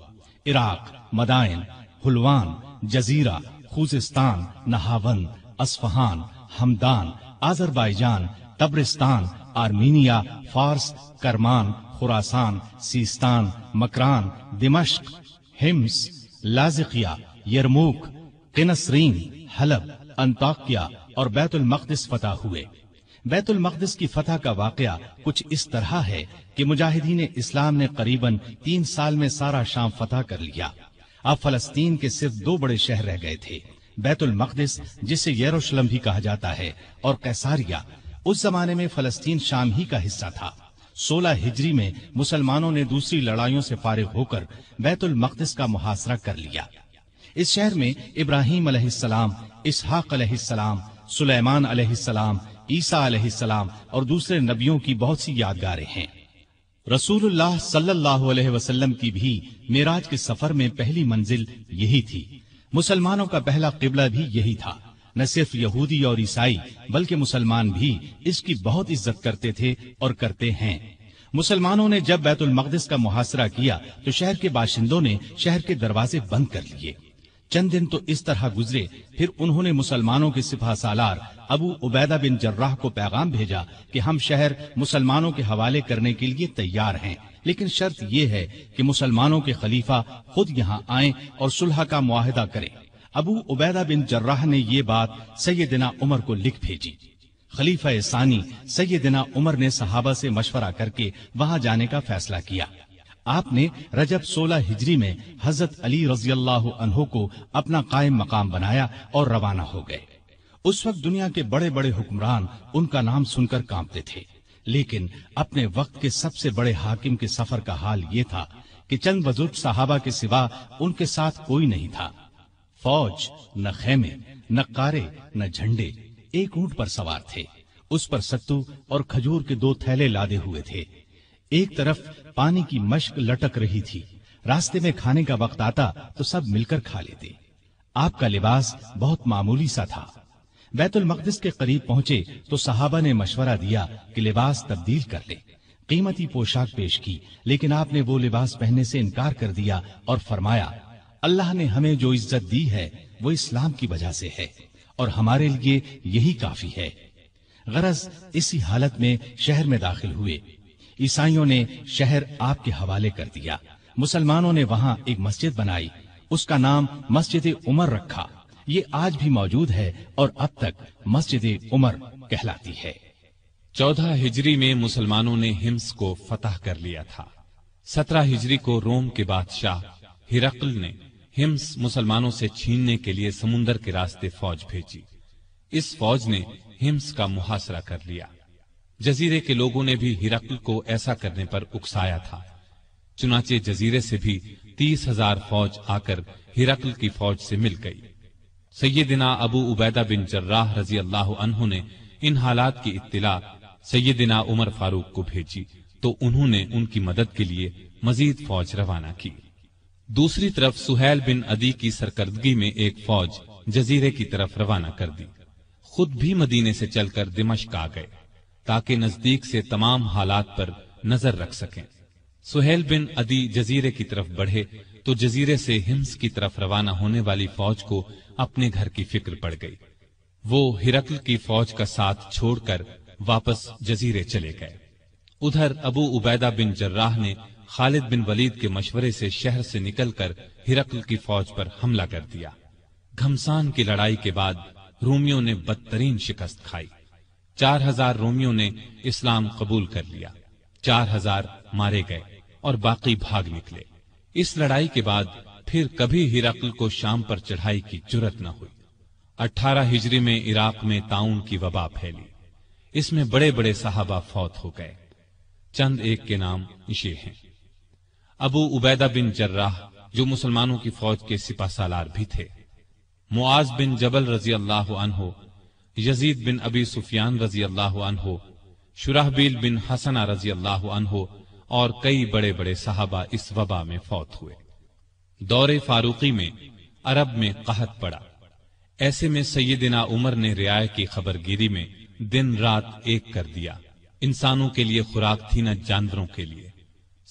इराक मदायन हुलवान जजीरा खूजिस्तान नहावन असफहान हमदान आजरबाईजान तब्रिस्तान आर्मीनिया फारस करमान खुरासान सीस्तान मकरान दिमश्क हिम्स लाजिकिया यरमूक किनसरीन हलब अंताकिया और बैतुल मकदस फतह हुए बैतुल की फतह का वाकया कुछ इस तरह है कि मुजाहिदीन इस्लाम ने करीबन तीन साल में सारा शाम फतह कर लिया अब फलस्तीन के सिर्फ दो बड़े शहर रह गए थे बैतुल मकदस जिसे यरूशलेम भी कहा जाता है और कैसारिया उस जमाने में फलस्तीन शाम ही का हिस्सा था 16 हिजरी में मुसलमानों ने दूसरी लड़ाइयों से फारिग होकर बैतुल मकदस का मुहासरा कर लिया इस शहर में इब्राहिम अलैहिस्सलाम, इसहाक अलैहिस्सलाम, सुलेमान अलैहिस्सलाम, ईसा अलैहिस्सलाम और दूसरे नबियों की बहुत सी यादगारें हैं रसूलुल्लाह सल्लल्लाहु अलैहि वसल्लम की भी मेराज के सफर में पहली मंजिल यही थी मुसलमानों का पहला किबला भी यही था न सिर्फ यहूदी और ईसाई बल्कि मुसलमान भी इसकी बहुत इज्जत करते थे और करते हैं मुसलमानों ने जब बैतुल मकदस का मुहासरा किया तो शहर के बाशिंदों ने शहर के दरवाजे बंद कर लिए चंद दिन तो इस तरह गुजरे फिर उन्होंने मुसलमानों के सिपा सालार अबू उबैदा बिन जर्राह को पैगाम भेजा कि हम शहर मुसलमानों के हवाले करने के लिए तैयार हैं लेकिन शर्त यह है कि मुसलमानों के खलीफा खुद यहाँ आए और सुलह का मुआहदा करें अबू उबैदा बिन जर्राह ने ये बात सैदिना उमर को लिख भेजी खलीफा सानी सैदिना उमर ने सहाबा से मशवरा करके वहाँ जाने का फैसला किया आपने रजब 16 हिजरी में हजरत अली रजी अल्लाह को अपना कायम मकाम बनाया और रवाना हो गए उस वक्त दुनिया के बड़े बड़े हुक्मरान उनका नाम सुनकर कांपते थे लेकिन अपने वक्त के सबसे बड़े हाकिम के सफर का हाल यह था कि चंद बजुर्ग साहबा के सिवा उनके साथ कोई नहीं था फौज न खेमे न कारे न झंडे एक ऊंट पर सवार थे उस पर सत्तू और खजूर के दो थैले लादे हुए थे एक तरफ पानी की मश्क लटक रही थी रास्ते में खाने का वक्त आता तो सब मिलकर खा लेते आपका लिबास बहुत मामूली सा था बैतुल मकदस के करीब पहुंचे तो सहाबा ने मशवरा दिया कि लिबास तब्दील कर ले कीमती पोशाक पेश की लेकिन आपने वो लिबास पहनने से इनकार कर दिया और फरमाया अल्लाह ने हमें जो इज्जत दी है वो इस्लाम की वजह से है और हमारे लिए यही काफी है गरज इसी हालत में शहर में दाखिल हुए ईसाइयों ने शहर आपके हवाले कर दिया मुसलमानों ने वहाँ एक मस्जिद बनाई उसका नाम मस्जिद उमर रखा ये आज भी मौजूद है और अब तक मस्जिद उमर कहलाती है चौदह हिजरी में मुसलमानों ने हिम्स को फतह कर लिया था सत्रह हिजरी को रोम के बादशाह हिरकल ने हिम्स मुसलमानों से छीनने के लिए समुन्दर के रास्ते फौज भेजी इस फौज ने हिम्स का मुहासरा कर लिया जजीरे के लोगों ने भी हिरकल को ऐसा करने पर उकसाया था चुनाचे जजीरे से भी तीस हजार फौज आकर हिरकल की फौज से मिल गई सैदिना अबू उबैदा बिन जर्राह रजी अल्लाह अनहु ने इन हालात की इत्तला सैदिना उमर फारूक को भेजी तो उन्होंने उनकी मदद के लिए मजीद फौज रवाना की दूसरी तरफ सुहेल बिन अदी की सरकर्दगी में एक फौज जजीरे की तरफ रवाना कर दी खुद भी मदीने से चलकर दिमश्क आ गए ताकि नजदीक से तमाम हालात पर नजर रख सकें सुहेल बिन अदी जजीरे की तरफ बढ़े तो जजीरे से हिम्स की तरफ रवाना होने वाली फौज को अपने घर की फिक्र पड़ गई वो हिरकल की फौज का साथ छोड़कर वापस जजीरे चले गए उधर अबू उबैदा बिन जर्राह ने खालिद बिन वलीद के मशवरे से शहर से निकलकर हिरकल की फौज पर हमला कर दिया घमसान की लड़ाई के बाद रूमियों ने बदतरीन शिकस्त खाई चार हजार रोमियों ने इस्लाम कबूल कर लिया चार हजार मारे गए और बाकी भाग निकले इस लड़ाई के बाद फिर कभी हिरकल को शाम पर चढ़ाई की जरूरत न हुई 18 हिजरी में इराक में ताउन की वबा फैली इसमें बड़े बड़े साहबा फौत हो गए चंद एक के नाम ये हैं अबू उबैदा बिन जर्राह जो मुसलमानों की फौज के सिपा सालार भी थे मुआज बिन जबल रजी अल्लाह अनहो यजीद बिन अबी सुफियान रजी अल्लाह अनहो शुराहबील बिन हसना रजी अल्लाह अनहो और कई बड़े बड़े साहबा इस वबा में फौत हुए दौरे फारूकी में अरब में कहत पड़ा ऐसे में सैदिना उमर ने रियाय की खबरगिरी में दिन रात एक कर दिया इंसानों के लिए खुराक थी न जानवरों के लिए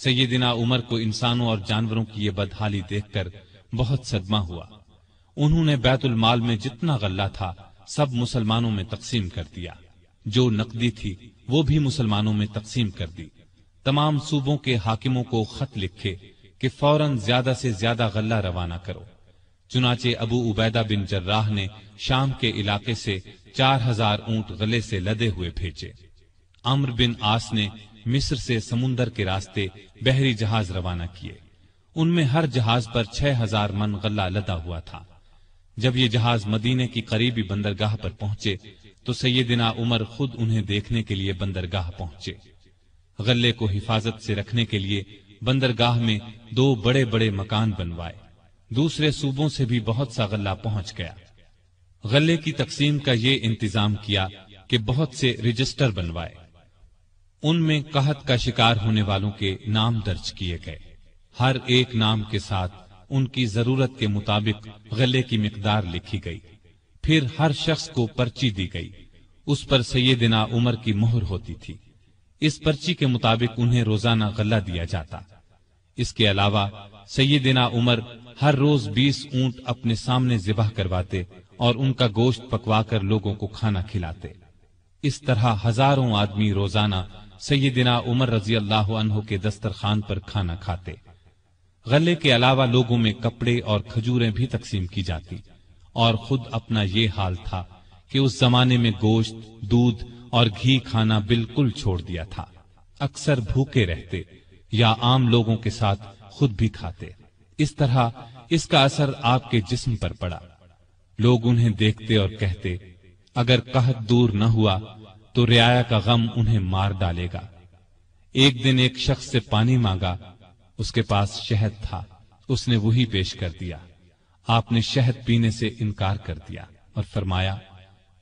सैदिना उमर को इंसानों और जानवरों की ये बदहाली देखकर बहुत सदमा हुआ उन्होंने बैतुल माल में जितना गल्ला था सब मुसलमानों में तकसीम कर दिया जो नकदी थी वो भी मुसलमानों में तकसीम कर दी तमाम सूबों के हाकिमों को खत लिखे कि फौरन ज्यादा से ज्यादा गल्ला रवाना करो चुनाचे अबू उबैदा बिन जर्राह ने शाम के इलाके से चार हजार ऊंट गले से लदे हुए भेजे अम्र बिन आस ने मिस्र से समुन्दर के रास्ते बहरी जहाज रवाना किए उनमें हर जहाज पर छह हजार मन गल्ला लदा हुआ था जब ये जहाज मदीने की करीबी बंदरगाह पर पहुंचे तो सैदिना उमर खुद उन्हें देखने के लिए बंदरगाह पहुंचे गले को हिफाजत से रखने के लिए बंदरगाह में दो बड़े बड़े मकान बनवाए दूसरे सूबों से भी बहुत सा गला पहुंच गया गले की तकसीम का ये इंतजाम किया कि बहुत से रजिस्टर बनवाए उनमें कहत का शिकार होने वालों के नाम दर्ज किए गए हर एक नाम के साथ उनकी जरूरत के मुताबिक गले की मकदार लिखी गई फिर हर शख्स को पर्ची दी गई उस पर सैदिना उमर की मोहर होती थी इस पर्ची के मुताबिक उन्हें रोजाना गला दिया जाता इसके अलावा सैदिना उमर हर रोज बीस ऊंट अपने सामने जिबाह करवाते और उनका गोश्त पकवाकर लोगों को खाना खिलाते इस तरह हजारों आदमी रोजाना सैदिना उमर रजी अल्लाह के दस्तरखान पर खाना खाते गले के अलावा लोगों में कपड़े और खजूरें भी तकसीम की जाती और खुद अपना ये हाल था कि उस जमाने में गोश्त दूध और घी खाना बिल्कुल छोड़ दिया था अक्सर भूखे रहते या आम लोगों के साथ खुद भी खाते इस तरह इसका असर आपके जिस्म पर पड़ा लोग उन्हें देखते और कहते अगर कहत दूर न हुआ तो रियाया का गम उन्हें मार डालेगा एक दिन एक शख्स से पानी मांगा उसके पास शहद था उसने वही पेश कर दिया आपने शहद पीने से इनकार कर दिया और फरमाया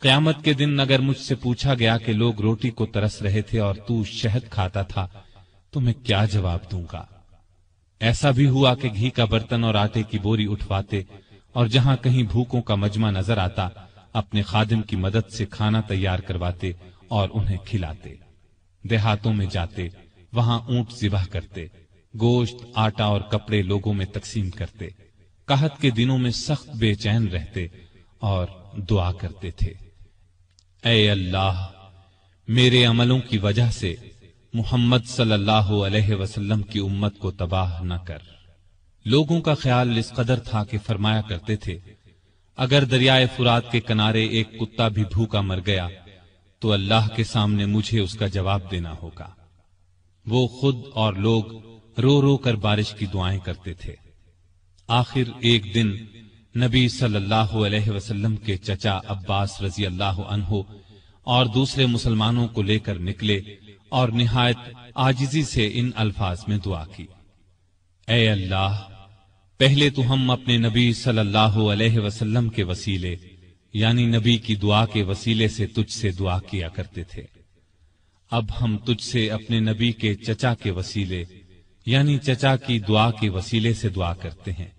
क्यामत के दिन अगर मुझसे पूछा गया कि लोग रोटी को तरस रहे थे और तू शहद खाता था तो मैं क्या जवाब दूंगा ऐसा भी हुआ कि घी का बर्तन और आटे की बोरी उठवाते और जहां कहीं भूखों का मजमा नजर आता अपने खादिम की मदद से खाना तैयार करवाते और उन्हें खिलाते देहातों में जाते वहां ऊंट जिबा करते गोश्त आटा और कपड़े लोगों में तकसीम करते कहत के दिनों में सख्त बेचैन रहते और दुआ करते थे ए अल्लाह मेरे अमलों की वजह से मोहम्मद सल्लल्लाहु अलैहि वसल्लम की उम्मत को तबाह न कर लोगों का ख्याल इस कदर था कि फरमाया करते थे अगर दरियाए फुरात के किनारे एक कुत्ता भी भूखा मर गया तो अल्लाह के सामने मुझे उसका जवाब देना होगा वो खुद और लोग रो रो कर बारिश की दुआएं करते थे आखिर एक दिन नबी सल्लल्लाहु अलैहि वसल्लम के चचा अब्बास रजी अल्लाह अनहो और दूसरे मुसलमानों को लेकर निकले और निहायत आजिजी से इन अल्फाज में दुआ की ए अल्लाह पहले तो हम अपने नबी सल्लल्लाहु अलैहि वसल्लम के वसीले यानी नबी की दुआ के वसीले से तुझसे दुआ किया करते थे अब हम तुझसे अपने नबी के चचा के वसीले यानी चचा की दुआ के वसीले से दुआ करते हैं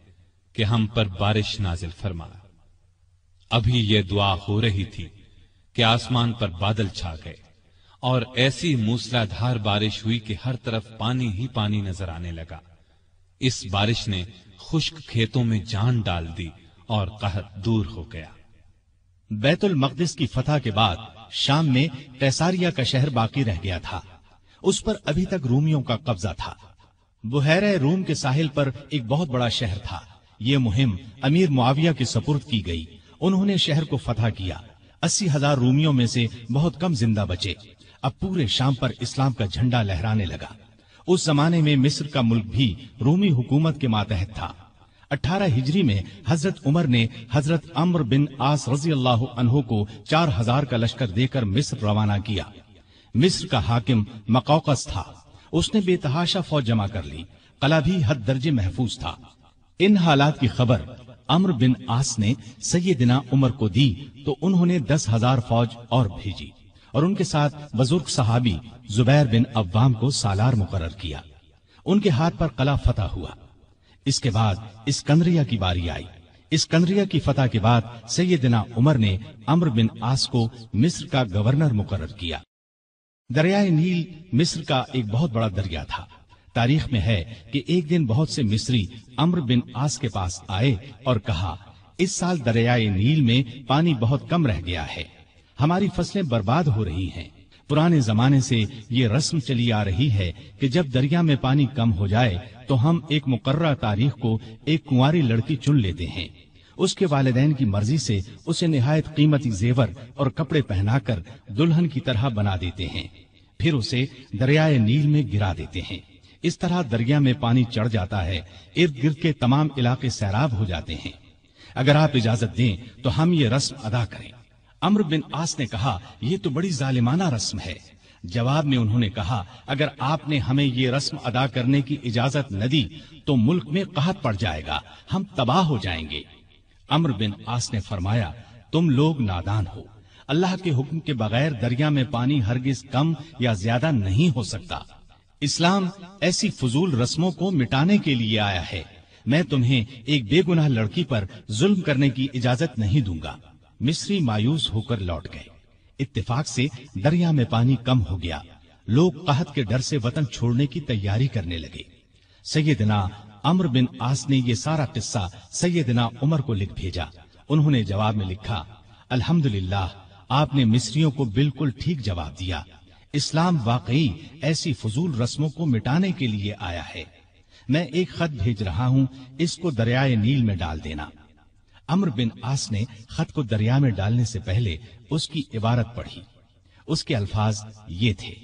कि हम पर बारिश नाजिल फरमा अभी यह दुआ हो रही थी कि आसमान पर बादल छा गए और ऐसी मूसलाधार बारिश हुई कि हर तरफ पानी ही पानी नजर आने लगा इस बारिश ने खुश्क खेतों में जान डाल दी और कहत दूर हो गया बैतुल मकदस की फतह के बाद शाम में कैसारिया का शहर बाकी रह गया था उस पर अभी तक रूमियों का कब्जा था बुहैर रूम के साहिल पर एक बहुत बड़ा शहर था ये मुहिम अमीर मुआविया के सपुर्द की गई उन्होंने शहर को फतह किया अस्सी हजार रूमियों में से बहुत कम जिंदा बचे अब पूरे शाम पर इस्लाम का झंडा लहराने लगा उस जमाने में मिस्र का मुल्क भी रूमी हुकूमत के मातहत था अठारह हिजरी में हजरत उमर ने हजरत अमर बिन आस रजी अल्लाह को चार हजार का लश्कर देकर मिस्र रवाना किया मिस्र का हाकिम मकौकस था उसने बेतहाशा फौज जमा कर ली कला भी हद दर्जे महफूज था इन हालात की खबर अम्र बिन आस ने सैदिना उमर को दी तो उन्होंने दस हजार फौज और भेजी और उनके साथ बुजुर्ग सहाबी जुबैर बिन अवाम को सालार मुकर किया उनके हाथ पर कला फतह हुआ इसके बाद इसकंदरिया की बारी आई इसकंदरिया की फतह के बाद सैदिना उमर ने अम्र बिन आस को मिस्र का गवर्नर मुकर किया दरियाए नील मिस्र का एक बहुत बड़ा दरिया था तारीख में है कि एक दिन बहुत से मिस्री अम्र बिन आस के पास आए और कहा इस साल दरियाए नील में पानी बहुत कम रह गया है हमारी फसलें बर्बाद हो रही हैं पुराने जमाने से ये रस्म चली आ रही है कि जब दरिया में पानी कम हो जाए तो हम एक मुकर्रा तारीख को एक कुंवारी लड़की चुन लेते हैं उसके वालदेन की मर्जी से उसे नहायत कीमती जेवर और कपड़े पहनाकर दुल्हन की तरह बना देते हैं फिर उसे दरियाए नील में गिरा देते हैं इस तरह दरिया में पानी चढ़ जाता है इर्द गिर्द के तमाम इलाके सैराब हो जाते हैं अगर आप इजाजत दें तो हम ये रस्म अदा करें अम्र बिन आस ने कहा यह तो बड़ी जालिमाना रस्म है जवाब में उन्होंने कहा अगर आपने हमें ये रस्म अदा करने की इजाजत न दी तो मुल्क में कहत पड़ जाएगा हम तबाह हो जाएंगे अमर बिन आस ने फरमाया तुम लोग नादान हो अल्लाह के हुक्म के बगैर दरिया में पानी हरगिज कम या ज्यादा नहीं हो सकता इस्लाम ऐसी फजूल रस्मों को मिटाने के लिए आया है मैं तुम्हें एक बेगुनाह लड़की पर जुल्म करने की इजाजत नहीं दूंगा मिस्री मायूस होकर लौट गए इत्तेफाक से दरिया में पानी कम हो गया लोग कहत के डर से वतन छोड़ने की तैयारी करने लगे सैदना अमर बिन आस ने यह सारा किस्सा सैयदना उमर को लिख भेजा उन्होंने जवाब में लिखा अल्हम्दुलिल्लाह आपने मिस्रियों को बिल्कुल ठीक जवाब दिया इस्लाम वाकई ऐसी फजूल रस्मों को मिटाने के लिए आया है मैं एक खत भेज रहा हूं इसको दरियाए नील में डाल देना अमर बिन आस ने खत को दरिया में डालने से पहले उसकी इबारत पढ़ी उसके अल्फाज ये थे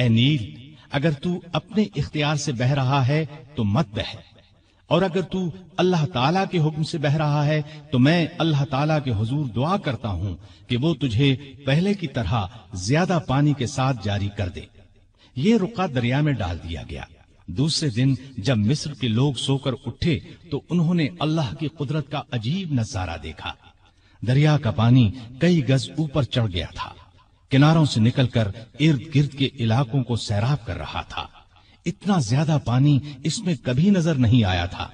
ए नील अगर तू अपने इख्तियार से बह रहा है तो मत बह और अगर तू अल्लाह ताला के हुक्म से बह रहा है तो मैं अल्लाह ताला के हुजूर दुआ करता हूं कि वो तुझे पहले की तरह ज्यादा पानी के साथ जारी कर दे ये रुका दरिया में डाल दिया गया दूसरे दिन जब मिस्र के लोग सोकर उठे तो उन्होंने अल्लाह की कुदरत का अजीब नजारा देखा दरिया का पानी कई गज ऊपर चढ़ गया था किनारों से निकलकर इर्द गिर्द के इलाकों को सैराब कर रहा था इतना ज्यादा पानी इसमें कभी नजर नहीं आया था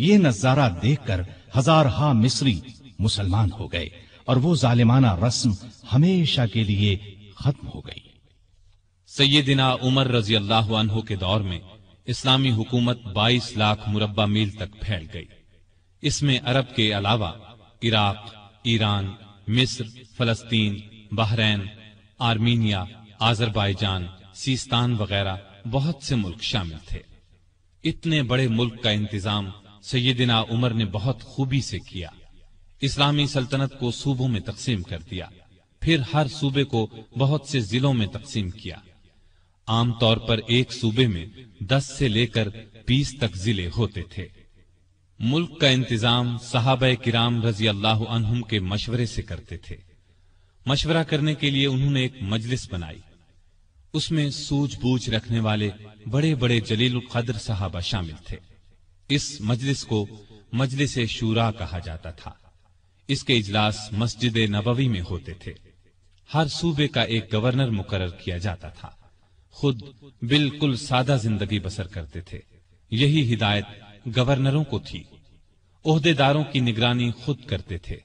यह नजारा देखकर हजार हा मिस्री मुसलमान हो गए और वो जालिमाना रस्म हमेशा के लिए खत्म हो गई सैदिना उमर रजी अल्लाह के दौर में इस्लामी हुकूमत 22 लाख मुरबा मील तक फैल गई इसमें अरब के अलावा इराक ईरान मिस्र फलस्तीन बहरैन आर्मीनिया आजरबाईजान सीस्तान वगैरह बहुत से मुल्क शामिल थे इतने बड़े मुल्क का इंतजाम सैदिना उमर ने बहुत खूबी से किया इस्लामी सल्तनत को सूबों में तकसीम कर दिया फिर हर सूबे को बहुत से जिलों में तकसीम किया आमतौर पर एक सूबे में दस से लेकर बीस तक जिले होते थे मुल्क का इंतजाम साहब किराम रजी अल्लाह के मशवरे से करते थे मशवरा करने के लिए उन्होंने एक मजलिस बनाई उसमें सूझबूझ रखने वाले बड़े बड़े जलील कदर साहबा शामिल थे इस मजलिस को मजलिस शूरा कहा जाता था इसके इजलास मस्जिद नबवी में होते थे हर सूबे का एक गवर्नर मुकर किया जाता था खुद बिल्कुल सादा जिंदगी बसर करते थे यही हिदायत गवर्नरों को थी ओहदेदारों की निगरानी खुद करते थे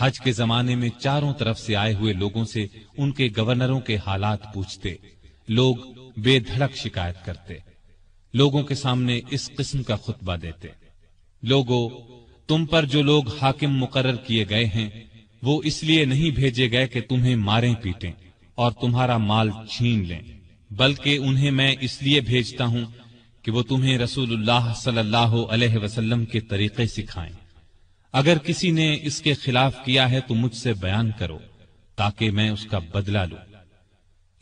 हज के जमाने में चारों तरफ से आए हुए लोगों से उनके गवर्नरों के हालात पूछते लोग बेधड़क शिकायत करते लोगों के सामने इस किस्म का खुतबा देते लोगों तुम पर जो लोग हाकिम मुकर किए गए हैं वो इसलिए नहीं भेजे गए कि तुम्हें मारें पीटें और तुम्हारा माल छीन लें बल्कि उन्हें मैं इसलिए भेजता हूं कि वो तुम्हें रसूलुल्लाह सल्लल्लाहु अलैहि वसल्लम के तरीके सिखाएं अगर किसी ने इसके खिलाफ किया है तो मुझसे बयान करो ताकि मैं उसका बदला लू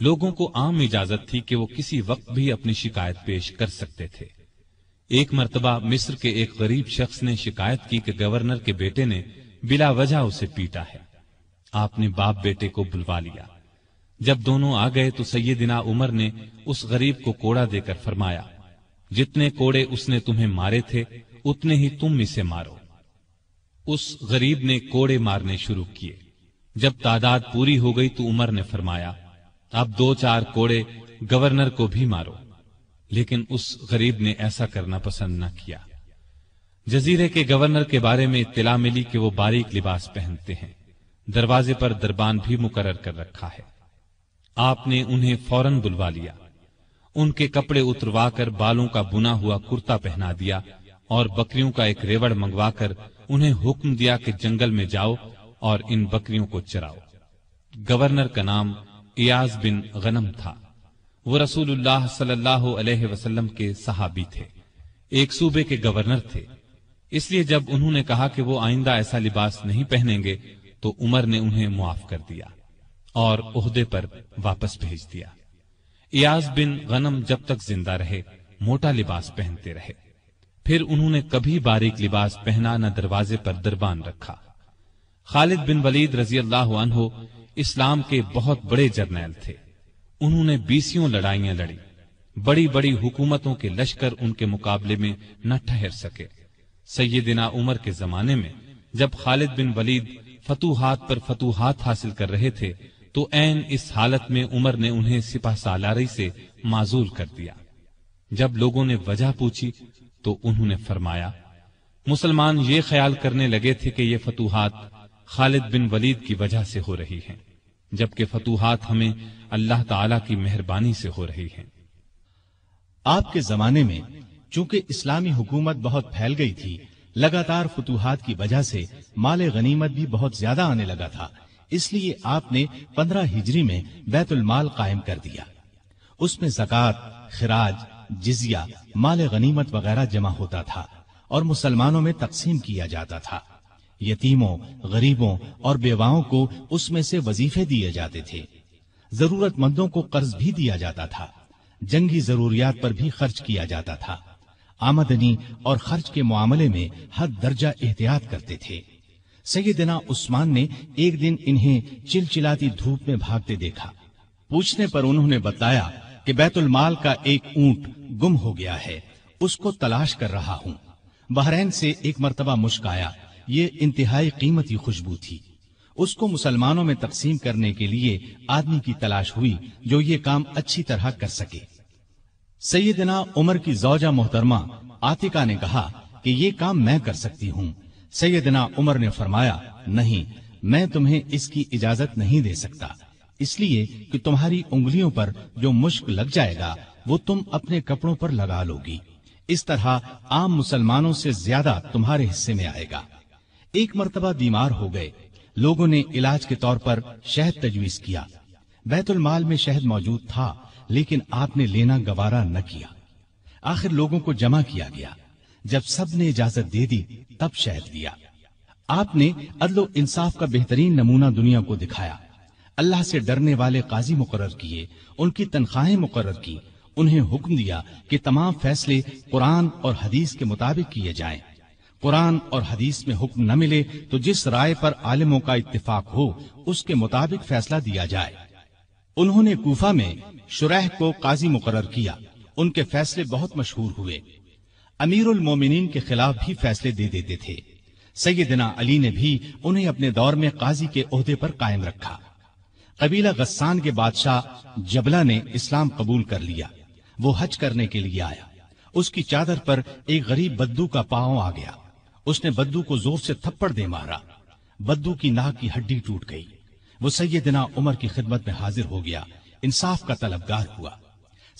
लोगों को आम इजाजत थी कि वो किसी वक्त भी अपनी शिकायत पेश कर सकते थे एक मरतबा मिस्र के एक गरीब शख्स ने शिकायत की कि गवर्नर के बेटे ने बिला वजह उसे पीटा है आपने बाप बेटे को बुलवा लिया जब दोनों आ गए तो सैदिना उमर ने उस गरीब को कोड़ा देकर फरमाया जितने कोड़े उसने तुम्हें मारे थे उतने ही तुम इसे मारो उस गरीब ने कोड़े मारने शुरू किए जब तादाद पूरी हो गई तो उमर ने फरमाया अब दो चार कोड़े गवर्नर को भी मारो लेकिन उस गरीब ने ऐसा करना पसंद न किया जजीरे के गवर्नर के बारे में इतला मिली कि वो बारीक लिबास पहनते हैं दरवाजे पर दरबान भी मुकर कर रखा है आपने उन्हें फौरन बुलवा लिया उनके कपड़े उतरवाकर बालों का बुना हुआ कुर्ता पहना दिया और बकरियों का एक रेवड़ मंगवाकर उन्हें हुक्म दिया कि जंगल में जाओ और इन बकरियों को चराओ गवर्नर का नाम इयाज बिन गनम था वो रसूलुल्लाह सल्लल्लाहु अलैहि वसल्लम के सहाबी थे एक सूबे के गवर्नर थे इसलिए जब उन्होंने कहा कि वो आइंदा ऐसा लिबास नहीं पहनेंगे तो उमर ने उन्हें मुआफ कर दिया और उहदे पर वापस भेज दिया इयाज बिन गनम जब तक जिंदा रहे मोटा लिबास पहनते रहे फिर उन्होंने कभी बारीक लिबास पहना न दरवाजे पर दरबान रखा खालिद बिन वलीद रजी अल्लाह अनहो इस्लाम के बहुत बड़े जर्नैल थे उन्होंने बीसियों लड़ाइयां लड़ी बड़ी बड़ी हुकूमतों के लश्कर उनके मुकाबले में न ठहर सके सैदिना उमर के जमाने में जब खालिद बिन वलीद फतूहात पर फतूहात हासिल कर रहे थे तो ऐन इस हालत में उमर ने उन्हें सिपा सालारी से माजूल कर दिया जब लोगों ने वजह पूछी तो उन्होंने फरमाया मुसलमान ये ख्याल करने लगे थे कि ये फतूहात खालिद बिन वलीद की वजह से हो रही हैं जबकि फतूहत हमें अल्लाह ताला की मेहरबानी से हो रही है आपके जमाने में चूंकि इस्लामी हुकूमत बहुत फैल गई थी लगातार फतूहात की वजह से माल गनीमत भी बहुत ज्यादा आने लगा था इसलिए आपने पंद्रह हिजरी में बैतुल माल कायम कर दिया उसमें जक़ात खराज जिजिया माल गनीमत वगैरह जमा होता था और मुसलमानों में तकसीम किया जाता था यतीमों गरीबों और बेवाओं को उसमें से वजीफे दिए जाते थे जरूरतमंदों को कर्ज भी दिया जाता था जंगी जरूरियात पर भी खर्च किया जाता था आमदनी और खर्च के मामले में हर दर्जा एहतियात करते थे सैदना उस्मान ने एक दिन इन्हें चिलचिलाती धूप में भागते देखा पूछने पर उन्होंने बताया कि माल का एक ऊंट गुम हो गया है उसको तलाश कर रहा हूं बहरेन से एक मरतबा मुश्क आया ये इंतहाई कीमती खुशबू थी उसको मुसलमानों में तकसीम करने के लिए आदमी की तलाश हुई जो ये काम अच्छी तरह कर सके सैदना उमर की जौजा मोहतरमा आतिका ने कहा कि ये काम मैं कर सकती हूँ सैदना उमर ने फरमाया नहीं मैं तुम्हें इसकी इजाजत नहीं दे सकता इसलिए कि तुम्हारी उंगलियों पर जो मुश्क लग जाएगा वो तुम अपने कपड़ों पर लगा लोगी इस तरह आम मुसलमानों से ज्यादा तुम्हारे हिस्से में आएगा एक मरतबा बीमार हो गए लोगों ने इलाज के तौर पर शहद तजवीज किया बैतुल माल में शहद मौजूद था लेकिन आपने लेना गवारा न किया आखिर लोगों को जमा किया गया जब सब ने इजाजत दे दी तब शहद लिया आपने अदलो इंसाफ का बेहतरीन नमूना दुनिया को दिखाया अल्लाह से डरने वाले काजी मुकर किए उनकी तनख्वाहें मुकर की उन्हें हुक्म दिया कि तमाम फैसले कुरान और हदीस के मुताबिक किए जाएं। कुरान और हदीस में हुक्म न मिले तो जिस राय पर आलिमों का इत्तेफाक हो उसके मुताबिक फैसला दिया जाए उन्होंने कोफा में शुरह को काजी मुकर किया उनके फैसले बहुत मशहूर हुए अमीरुल मोमिनीन के खिलाफ भी फैसले दे देते थे सैदना अली ने भी उन्हें अपने दौर में काजी के अहदे पर कायम रखा कबीला गस्सान के बादशाह जबला ने इस्लाम कबूल कर लिया वो हज करने के लिए आया उसकी चादर पर एक गरीब बद्दू का पांव आ गया उसने बद्दू को जोर से थप्पड़ दे मारा बद्दू की नाक की हड्डी टूट गई वो सैदिना उमर की खिदमत में हाजिर हो गया इंसाफ का तलबगार हुआ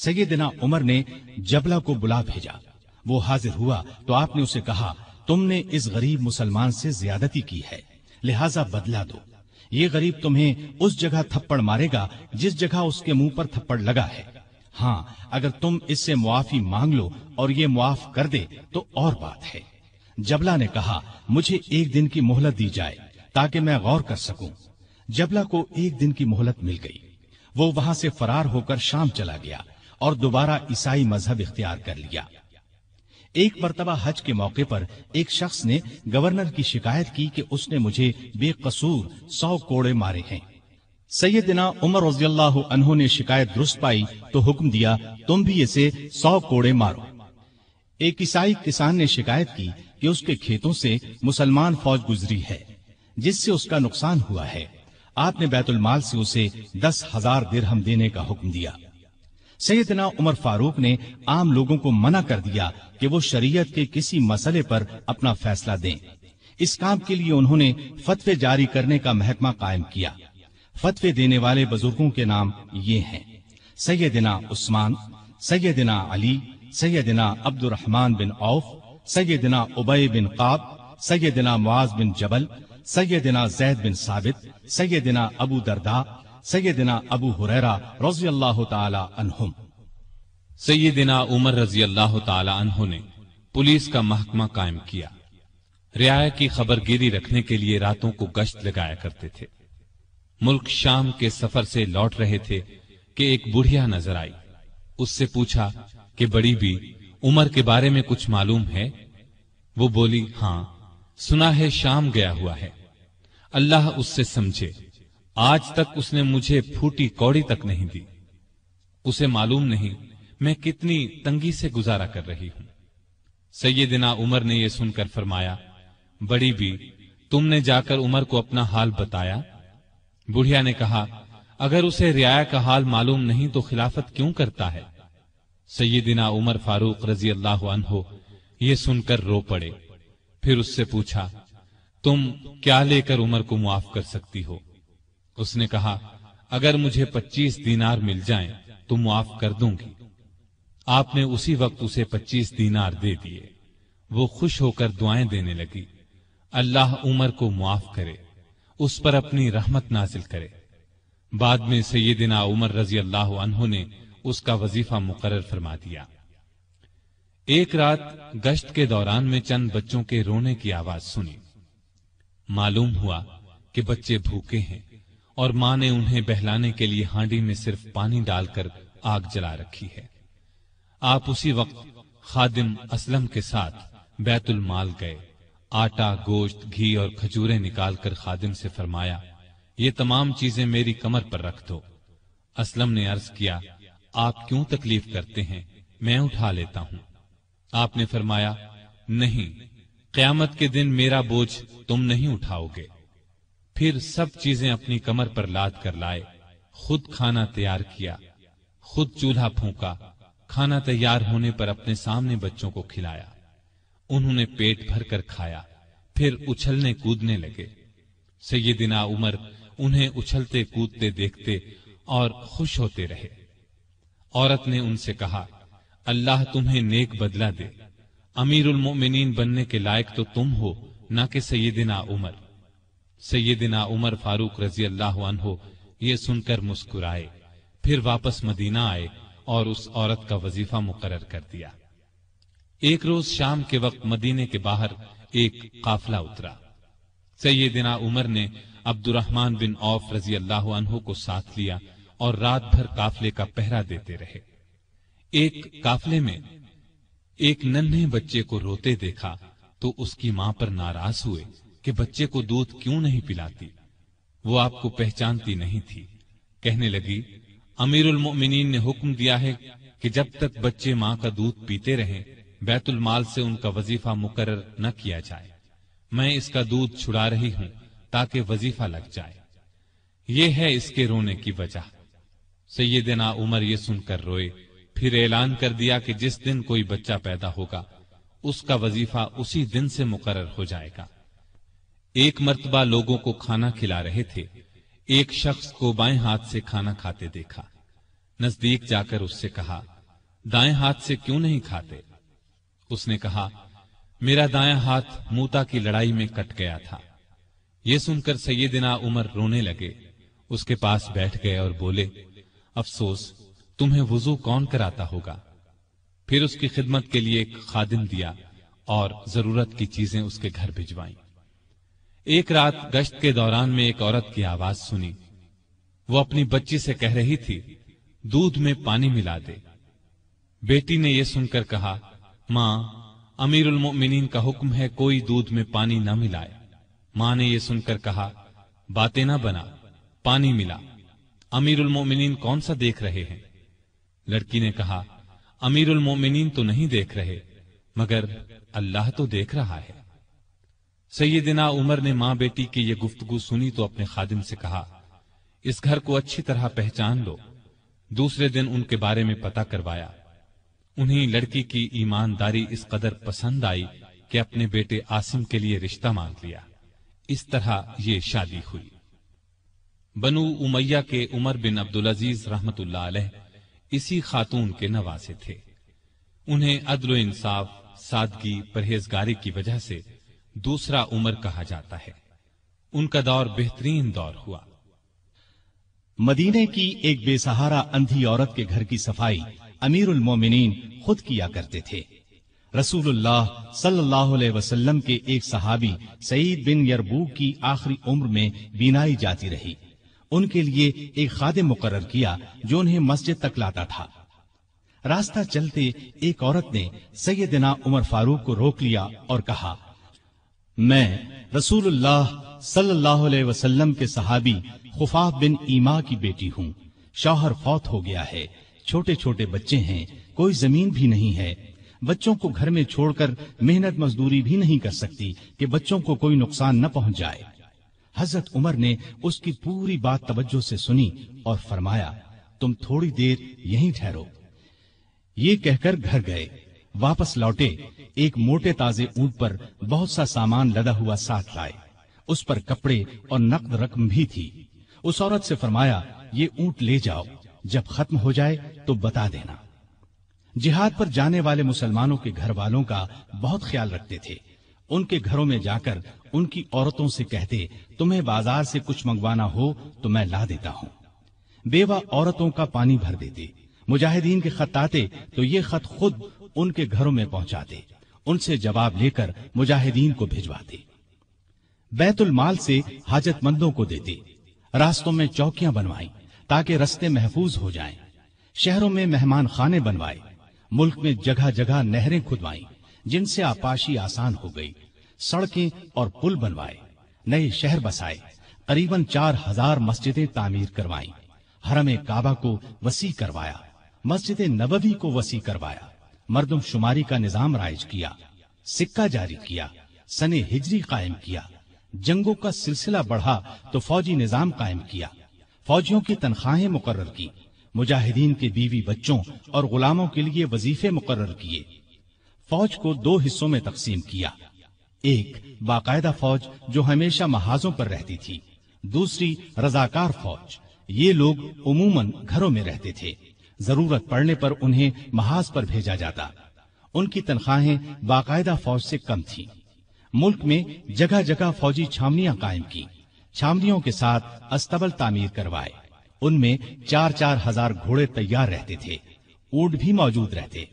सैदिना उमर ने जबला को बुला भेजा वो हाजिर हुआ तो आपने उसे कहा तुमने इस गरीब मुसलमान से ज्यादती की है लिहाजा बदला दो ये गरीब तुम्हें उस जगह थप्पड़ मारेगा जिस जगह उसके मुंह पर थप्पड़ लगा है हाँ अगर तुम इससे मुआफी मांग लो और ये मुआफ कर दे तो और बात है जबला ने कहा मुझे एक दिन की मोहलत दी जाए ताकि मैं गौर कर सकूं जबला को एक दिन की मोहलत मिल गई वो वहां से फरार होकर शाम चला गया और दोबारा ईसाई मजहब इख्तियार कर लिया एक मरतबा हज के मौके पर एक शख्स ने गवर्नर की शिकायत की कि उसने मुझे बेकसूर सौ कोड़े मारे हैं सैदिना उमर रजील्लाह ने शिकायत दुरुस्त पाई तो हुक्म दिया तुम भी इसे सौ कोड़े मारो एक ईसाई किसान ने शिकायत की कि उसके खेतों से मुसलमान फौज गुजरी है जिससे उसका नुकसान हुआ है आपने बैतुल माल से उसे दस हजार दिरहम देने का हुक्म दिया सैदना उमर फारूक ने आम लोगों को मना कर दिया कि वो शरीयत के किसी मसले पर अपना फैसला दें इस काम के लिए उन्होंने फतवे जारी करने का महकमा कायम किया फतवे देने वाले बुजुर्गों के नाम ये हैं सैदिना उस्मान सैदिना अली सैदिना अब्दुलरहमान बिन औफ सैदिना उबे बिन काब सैदिना मुआज बिन जबल सैदिना जैद बिन साबित सैदिना अबू दरदा सैदिना अबू हुरैरा रजी अल्लाह तुम सैदिना उमर रजी अल्लाह तु ने पुलिस का महकमा कायम किया रियाया की खबरगिरी रखने के लिए रातों को गश्त लगाया करते थे मुल्क शाम के सफर से लौट रहे थे कि एक बुढ़िया नजर आई उससे पूछा कि बड़ी भी उमर के बारे में कुछ मालूम है वो बोली हां सुना है शाम गया हुआ है अल्लाह उससे समझे आज तक उसने मुझे फूटी कौड़ी तक नहीं दी उसे मालूम नहीं मैं कितनी तंगी से गुजारा कर रही हूं सैदिना उमर ने यह सुनकर फरमाया बड़ी भी तुमने जाकर उमर को अपना हाल बताया बुढ़िया ने कहा अगर उसे रियाया का हाल मालूम नहीं तो खिलाफत क्यों करता है सैदिना उमर फारूक रजी अल्लाह अनहो ये सुनकर रो पड़े फिर उससे पूछा तुम क्या लेकर उमर को मुआफ कर सकती हो उसने कहा अगर मुझे पच्चीस दीनार मिल जाएं तो मुआफ कर दूंगी आपने उसी वक्त उसे पच्चीस दीनार दे दिए वो खुश होकर दुआएं देने लगी अल्लाह उमर को मुआफ करे उस पर अपनी रहमत नाजिल करे बाद में सैदिना उमर रजी अल्लाह ने उसका वजीफा मुकर फरमा दिया एक रात गश्त के दौरान में चंद बच्चों के रोने की आवाज सुनी मालूम हुआ कि बच्चे भूखे हैं और मां ने उन्हें बहलाने के लिए हांडी में सिर्फ पानी डालकर आग जला रखी है आप उसी वक्त खादिम असलम के साथ बैतुल माल गए आटा गोश्त घी और खजूरें निकालकर खादिम से फरमाया ये तमाम चीजें मेरी कमर पर रख दो असलम ने अर्ज किया आप क्यों तकलीफ करते हैं मैं उठा लेता हूं आपने फरमाया नहीं क्यामत के दिन मेरा बोझ तुम नहीं उठाओगे फिर सब चीजें अपनी कमर पर लाद कर लाए खुद खाना तैयार किया खुद चूल्हा फूका खाना तैयार होने पर अपने सामने बच्चों को खिलाया उन्होंने पेट भर कर खाया फिर उछलने कूदने लगे सैदिना उमर उन्हें उछलते कूदते देखते और खुश होते रहे औरत ने उनसे कहा अल्लाह तुम्हें नेक बदला दे अमीरुल मोमिनीन बनने के लायक तो तुम हो ना कि सैदिना उमर सैदिना उमर फारूक रजी अल्लाह ये सुनकर मुस्कुराए फिर वापस मदीना आए और उस औरत का वजीफा मुकर कर दिया एक रोज शाम के वक्त मदीने के बाहर एक काफिला उतरा सैदिना उमर ने अब्दुलरहमान बिन औफ रजी अल्लाह को साथ लिया और रात भर काफले का पहरा देते रहे एक काफले में एक नन्हे बच्चे को रोते देखा तो उसकी मां पर नाराज हुए कि बच्चे को दूध क्यों नहीं पिलाती वो आपको पहचानती नहीं थी कहने लगी अमीरुल मोमिनीन ने हुक्म दिया है कि जब तक बच्चे माँ का दूध पीते रहें बैतुल माल से उनका वजीफा मुकर न किया जाए मैं इसका दूध छुड़ा रही हूं ताकि वजीफा लग जाए ये है इसके रोने की वजह सैदना उमर ये सुनकर रोए फिर ऐलान कर दिया कि जिस दिन कोई बच्चा पैदा होगा उसका वजीफा उसी दिन से मुकर हो जाएगा एक मरतबा लोगों को खाना खिला रहे थे एक शख्स को बाएं हाथ से खाना खाते देखा नजदीक जाकर उससे कहा दाएं हाथ से क्यों नहीं खाते उसने कहा मेरा दाया हाथ मूता की लड़ाई में कट गया था यह सुनकर सैदिना उमर रोने लगे उसके पास बैठ गए और बोले अफसोस तुम्हें वजू कौन कराता होगा फिर उसकी खिदमत के लिए एक खादिम दिया और जरूरत की चीजें उसके घर भिजवाईं एक रात गश्त के दौरान में एक औरत की आवाज सुनी वो अपनी बच्ची से कह रही थी दूध में पानी मिला दे बेटी ने यह सुनकर कहा मां अमीर उलमोमिन का हुक्म है कोई दूध में पानी ना मिलाए मां ने यह सुनकर कहा बातें ना बना पानी मिला अमीर उलमोमिन कौन सा देख रहे हैं लड़की ने कहा अमीर उलमोमिन तो नहीं देख रहे मगर अल्लाह तो देख रहा है सैदिना उमर ने माँ बेटी की यह गुफ्तगु सुनी तो अपने खादिम से कहा इस घर को अच्छी तरह पहचान लो दूसरे दिन उनके बारे में पता करवाया उन्हीं लड़की की ईमानदारी इस कदर पसंद आई कि अपने बेटे आसिम के लिए रिश्ता मांग लिया इस तरह ये शादी हुई बनु उमैया के उमर बिन अब्दुल अजीज रहमत इसी खातून के नवासे थे उन्हें अदल इंसाफ सादगी परहेजगारी की वजह से दूसरा उमर कहा जाता है उनका दौर बेहतरीन दौर हुआ मदीने की एक बेसहारा अंधी औरत के घर की सफाई अमीरुल मोमिनीन खुद किया करते थे रसूलुल्लाह सल्लल्लाहु अलैहि वसल्लम के एक सहाबी सईद बिन यरबू की आखिरी उम्र में बीनाई जाती रही उनके लिए एक खादे मुकर किया जो उन्हें मस्जिद तक लाता था रास्ता चलते एक औरत ने सैयदना उमर फारूक को रोक लिया और कहा मैं रसूलुल्लाह सल्लल्लाहु अलैहि वसल्लम के सहाबी खुफाफ बिन ईमा की बेटी हूँ शौहर फौत हो गया है छोटे छोटे बच्चे हैं कोई जमीन भी नहीं है बच्चों को घर में छोड़कर मेहनत मजदूरी भी नहीं कर सकती कि बच्चों को कोई नुकसान न पहुंच जाए हजरत उमर ने उसकी पूरी बात तवज्जो से सुनी और फरमाया तुम थोड़ी देर यहीं ठहरो ये कहकर घर गए वापस लौटे एक मोटे ताजे ऊंट पर बहुत सा सामान लदा हुआ साथ लाए उस पर कपड़े और नकद रकम भी थी उस औरत से फरमाया ये ऊंट ले जाओ जब खत्म हो जाए तो बता देना जिहाद पर जाने वाले मुसलमानों के घर वालों का बहुत ख्याल रखते थे उनके घरों में जाकर उनकी औरतों से कहते तुम्हें बाजार से कुछ मंगवाना हो तो मैं ला देता हूं बेवा औरतों का पानी भर देते मुजाहिदीन के खत आते तो ये खत खुद उनके घरों में पहुंचा दे उनसे जवाब लेकर मुजाहिदीन को भिजवा दे बैतुल माल से हाजतमंदों को देते रास्तों में चौकियां बनवाई ताकि रस्ते महफूज हो जाएं, शहरों में मेहमान खाने बनवाए मुल्क में जगह जगह नहरें खुदवाई जिनसे आपाशी आसान हो गई सड़कें और पुल बनवाए नए शहर बसाए करीबन चार हजार मस्जिदें तामीर करवाई हरम काबा को वसी करवाया मस्जिद नबवी को वसी करवाया मर्दमशुमारी का निजाम राइज किया सिक्का जारी किया सने हिजरी कायम किया जंगों का सिलसिला बढ़ा तो फौजी निजाम कायम किया फौजियों की तनख्वाहें मुकर की मुजाहिदीन के बीवी बच्चों और गुलामों के लिए वजीफे मुकर किए फौज को दो हिस्सों में तकसीम किया एक बाकायदा फौज जो हमेशा महाजों पर रहती थी दूसरी रजाकार फौज ये लोग उमूमन घरों में रहते थे जरूरत पड़ने पर उन्हें महाज पर भेजा जाता उनकी तनख्वाहें बाकायदा फौज से कम थी मुल्क में जगह जगह फौजी छावनियां कायम की छावनियों के साथ अस्तबल तामीर करवाए उनमें चार चार हजार घोड़े तैयार रहते थे ऊट भी मौजूद रहते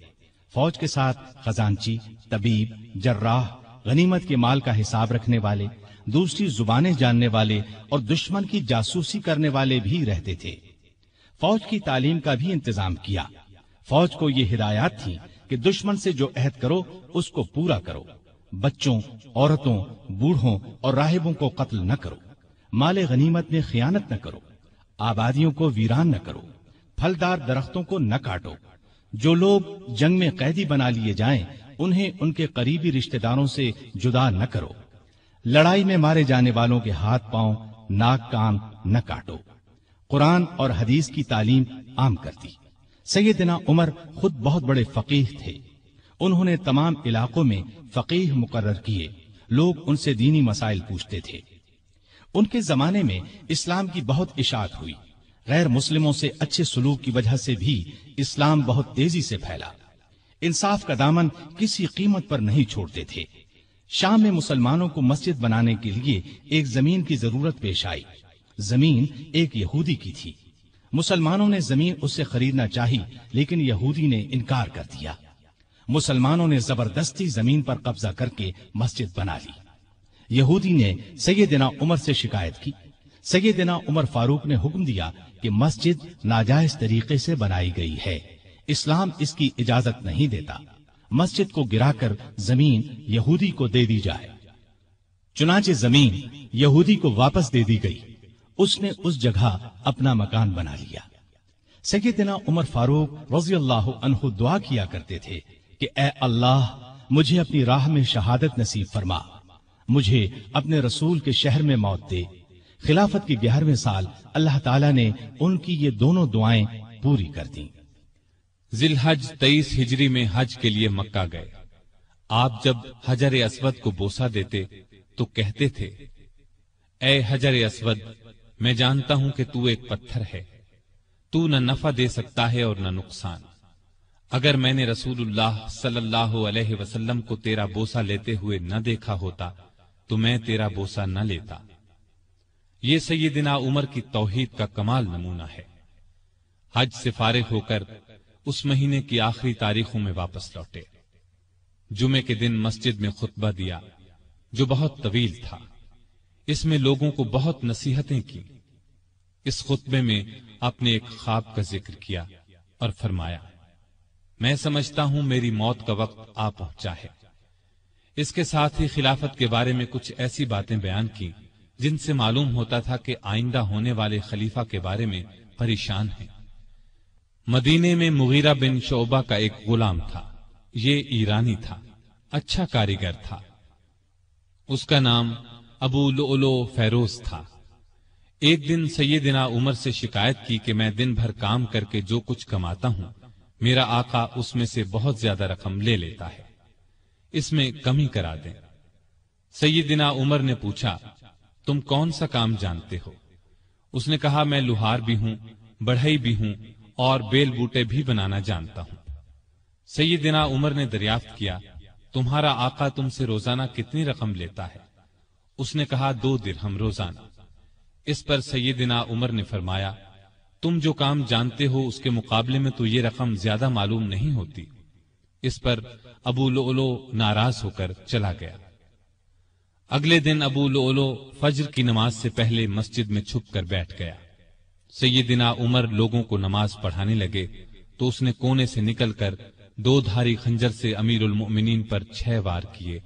फौज के साथ खजानची तबीब जर्राह गनीमत के माल का हिसाब रखने वाले दूसरी जुबानें जानने वाले और दुश्मन की जासूसी करने वाले भी रहते थे फौज की तालीम का भी इंतजाम किया फौज को ये हिदायत थी कि दुश्मन से जो अहद करो उसको पूरा करो बच्चों औरतों बूढ़ों और राहिबों को कत्ल न करो माल गनीमत में खयानत न करो आबादियों को वीरान न करो फलदार दरख्तों को न काटो जो लोग जंग में कैदी बना लिए जाए उन्हें उनके करीबी रिश्तेदारों से जुदा न करो लड़ाई में मारे जाने वालों के हाथ पांव नाक कान न काटो कुरान और हदीस की तालीम आम कर दी सैदना उमर खुद बहुत बड़े फकीह थे उन्होंने तमाम इलाकों में फकीह मुकर्र किए लोग उनसे दीनी मसाइल पूछते थे उनके जमाने में इस्लाम की बहुत इशात हुई गैर मुस्लिमों से अच्छे सलूक की वजह से भी इस्लाम बहुत तेजी से फैला इंसाफ का दामन किसी कीमत पर नहीं छोड़ते थे शाम में मुसलमानों को मस्जिद बनाने के लिए एक जमीन की जरूरत पेश आई जमीन एक यहूदी की थी मुसलमानों ने जमीन उससे खरीदना चाही लेकिन यहूदी ने इनकार कर दिया मुसलमानों ने जबरदस्ती जमीन पर कब्जा करके मस्जिद बना ली यहूदी ने सैदिना उमर से शिकायत की सैदिना उमर फारूक ने हुक्म दिया कि मस्जिद नाजायज तरीके से बनाई गई है इस्लाम इसकी इजाजत नहीं देता मस्जिद को गिराकर जमीन यहूदी को दे दी जाए चुनाचे जमीन यहूदी को वापस दे दी गई उसने उस जगह अपना मकान बना लिया सकीतना उमर फारूक रजी अल्लाह दुआ किया करते थे कि ए अल्लाह मुझे अपनी राह में शहादत नसीब फरमा मुझे अपने रसूल के शहर में मौत दे खिलाफत के ग्यारहवें साल अल्लाह ताला ने उनकी ये दोनों दुआएं पूरी कर दी हज तेईस हिजरी में हज के लिए मक्का गए आप जब हजर असवद को बोसा देते तो कहते थे ए हजर असवद मैं जानता हूं कि तू एक पत्थर है तू न नफा दे सकता है और न नुकसान अगर मैंने रसूलुल्लाह सल्लल्लाहु अलैहि वसल्लम को तेरा बोसा लेते हुए न देखा होता तो मैं तेरा बोसा न लेता ये सैदिना उमर की तोहहीद का कमाल नमूना है हज से फारिग होकर उस महीने की आखिरी तारीखों में वापस लौटे जुमे के दिन मस्जिद में खुतबा दिया जो बहुत तवील था इसमें लोगों को बहुत नसीहतें की इस खुतबे में आपने एक ख्वाब का जिक्र किया और फरमाया मैं समझता हूं मेरी मौत का वक्त आ पहुंचा है इसके साथ ही खिलाफत के बारे में कुछ ऐसी बातें बयान की जिनसे मालूम होता था कि आइंदा होने वाले खलीफा के बारे में परेशान हैं। मदीने में मुगीरा बिन शोबा का एक गुलाम था ये ईरानी था अच्छा कारीगर था उसका नाम अबू लो था एक दिन सैदिना उमर से शिकायत की कि मैं दिन भर काम करके जो कुछ कमाता हूं मेरा आका उसमें से बहुत ज्यादा रकम ले लेता है इसमें कमी करा दें सैदिना उमर ने पूछा तुम कौन सा काम जानते हो उसने कहा मैं लुहार भी हूं बढ़ई भी हूं और बेल बूटे भी बनाना जानता हूं सैदिना उमर ने दरियाफ्त किया तुम्हारा आका तुमसे रोजाना कितनी रकम लेता है उसने कहा दो दिन हम रोजाना इस पर सैदिना उमर ने फरमाया तुम जो काम जानते हो उसके मुकाबले में तो ये रकम ज्यादा मालूम नहीं होती इस पर अबू लोलो नाराज होकर चला गया अगले दिन अबू लोलो फजर की नमाज से पहले मस्जिद में छुप कर बैठ गया सैदिना उमर लोगों को नमाज पढ़ाने लगे तो उसने कोने से निकलकर दो धारी खंजर से अमीर उलमिन पर छह वार किए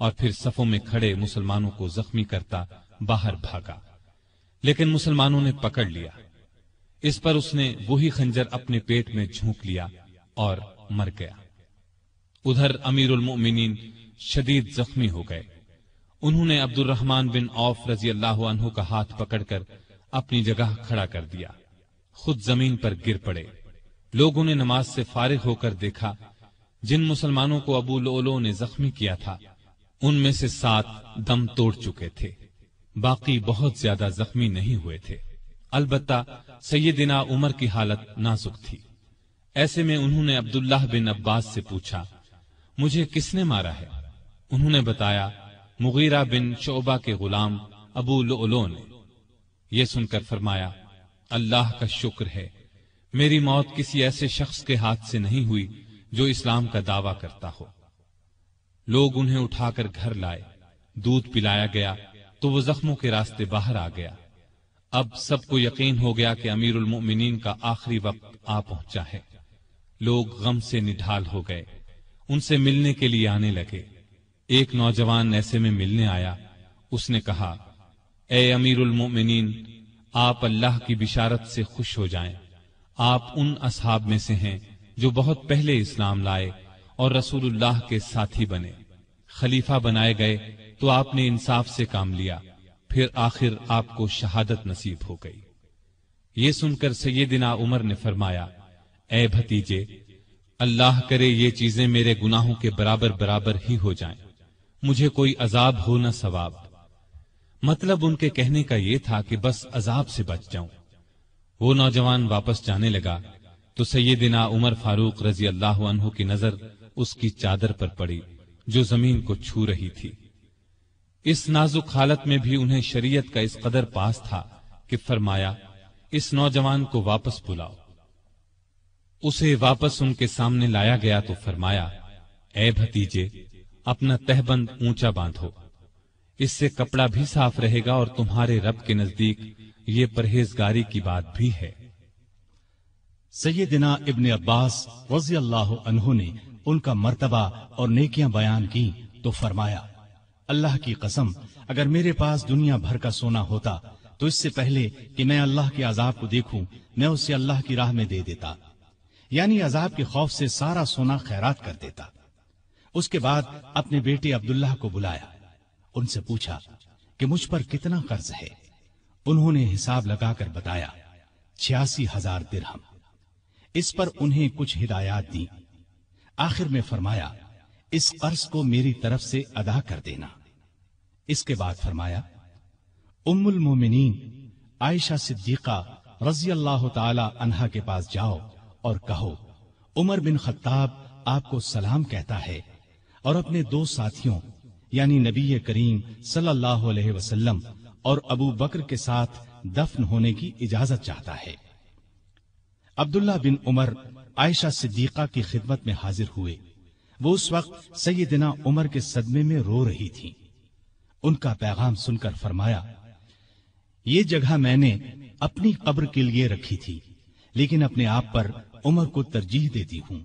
और फिर सफों में खड़े मुसलमानों को जख्मी करता बाहर भागा लेकिन मुसलमानों ने पकड़ लिया इस पर उसने वही खंजर अपने पेट में झोंक लिया और मर गया उधर अमीरुल उलमोमिन शदीद जख्मी हो गए उन्होंने अब्दुल रहमान बिन औफ रजी अल्लाह का हाथ पकड़कर अपनी जगह खड़ा कर दिया खुद जमीन पर गिर पड़े लोगों ने नमाज से फारिग होकर देखा जिन मुसलमानों को अबू लोलो ने जख्मी किया था उनमें से सात दम तोड़ चुके थे बाकी बहुत ज्यादा जख्मी नहीं हुए थे अलबत् सैदिना उमर की हालत नाजुक थी ऐसे में उन्होंने अब्दुल्लाह बिन अब्बास से पूछा मुझे किसने मारा है उन्होंने बताया मुगीरा बिन शोबा के गुलाम अबूलो ने यह सुनकर फरमाया अल्लाह का शुक्र है मेरी मौत किसी ऐसे शख्स के हाथ से नहीं हुई जो इस्लाम का दावा करता हो लोग उन्हें उठाकर घर लाए दूध पिलाया गया तो वो जख्मों के रास्ते बाहर आ गया अब सबको यकीन हो गया कि अमीर उलमोमिन का आखिरी वक्त आ पहुंचा है लोग गम से निढाल हो गए उनसे मिलने के लिए आने लगे एक नौजवान ऐसे में मिलने आया उसने कहा ए अमीर उलमोमिन आप अल्लाह की बिशारत से खुश हो जाएं। आप उन असहाब में से हैं जो बहुत पहले इस्लाम लाए और रसूलुल्लाह के साथी बने खलीफा बनाए गए तो आपने इंसाफ से काम लिया फिर आखिर आपको शहादत नसीब हो गई ये सुनकर सैदिना उमर ने फरमाया ए भतीजे अल्लाह करे ये चीजें मेरे गुनाहों के बराबर बराबर ही हो जाएं। मुझे कोई अजाब हो न सवाब मतलब उनके कहने का यह था कि बस अजाब से बच जाऊं वो नौजवान वापस जाने लगा तो सैदिना उमर फारूक रजी अल्लाह की नजर उसकी चादर पर पड़ी जो जमीन को छू रही थी इस नाजुक हालत में भी उन्हें शरीयत का इस कदर पास था कि फरमाया इस नौजवान को वापस बुलाओ उसे वापस उनके सामने लाया गया तो फरमाया ए भतीजे अपना तहबंद ऊंचा बांधो इससे कपड़ा भी साफ रहेगा और तुम्हारे रब के नजदीक ये परहेजगारी की बात भी है सैदिना इब्न अब्बास वजी अल्लाह ने उनका मर्तबा और नेकियां बयान की तो फरमाया अल्लाह की कसम अगर मेरे पास दुनिया भर का सोना होता तो इससे पहले कि मैं अल्लाह के अजाब को देखूं मैं उसे अल्लाह की राह में दे देता यानी अजाब के खौफ से सारा सोना खैरात कर देता उसके बाद अपने बेटे अब्दुल्लाह को बुलाया उनसे पूछा कि मुझ पर कितना कर्ज है उन्होंने हिसाब लगाकर बताया छियासी हजार दिरहम इस पर उन्हें कुछ हिदायत दी आखिर में फरमाया इस कर्ज को मेरी तरफ से अदा कर देना इसके बाद फरमाया उम्मुल मोमिनीन आयशा सिद्दीका रजी अल्लाह तन्हा के पास जाओ और कहो उमर बिन खत्ताब आपको सलाम कहता है और अपने दो साथियों यानी नबी करीम सल्लल्लाहु अलैहि वसल्लम और अबू बकर के साथ दफन होने की इजाजत चाहता है अब्दुल्ला बिन उमर आयशा सिद्दीका की खिदमत में हाजिर हुए वो उस वक्त सैदिना उमर के सदमे में रो रही थीं। उनका पैगाम सुनकर फरमाया ये जगह मैंने अपनी कब्र के लिए रखी थी लेकिन अपने आप पर उमर को तरजीह देती हूँ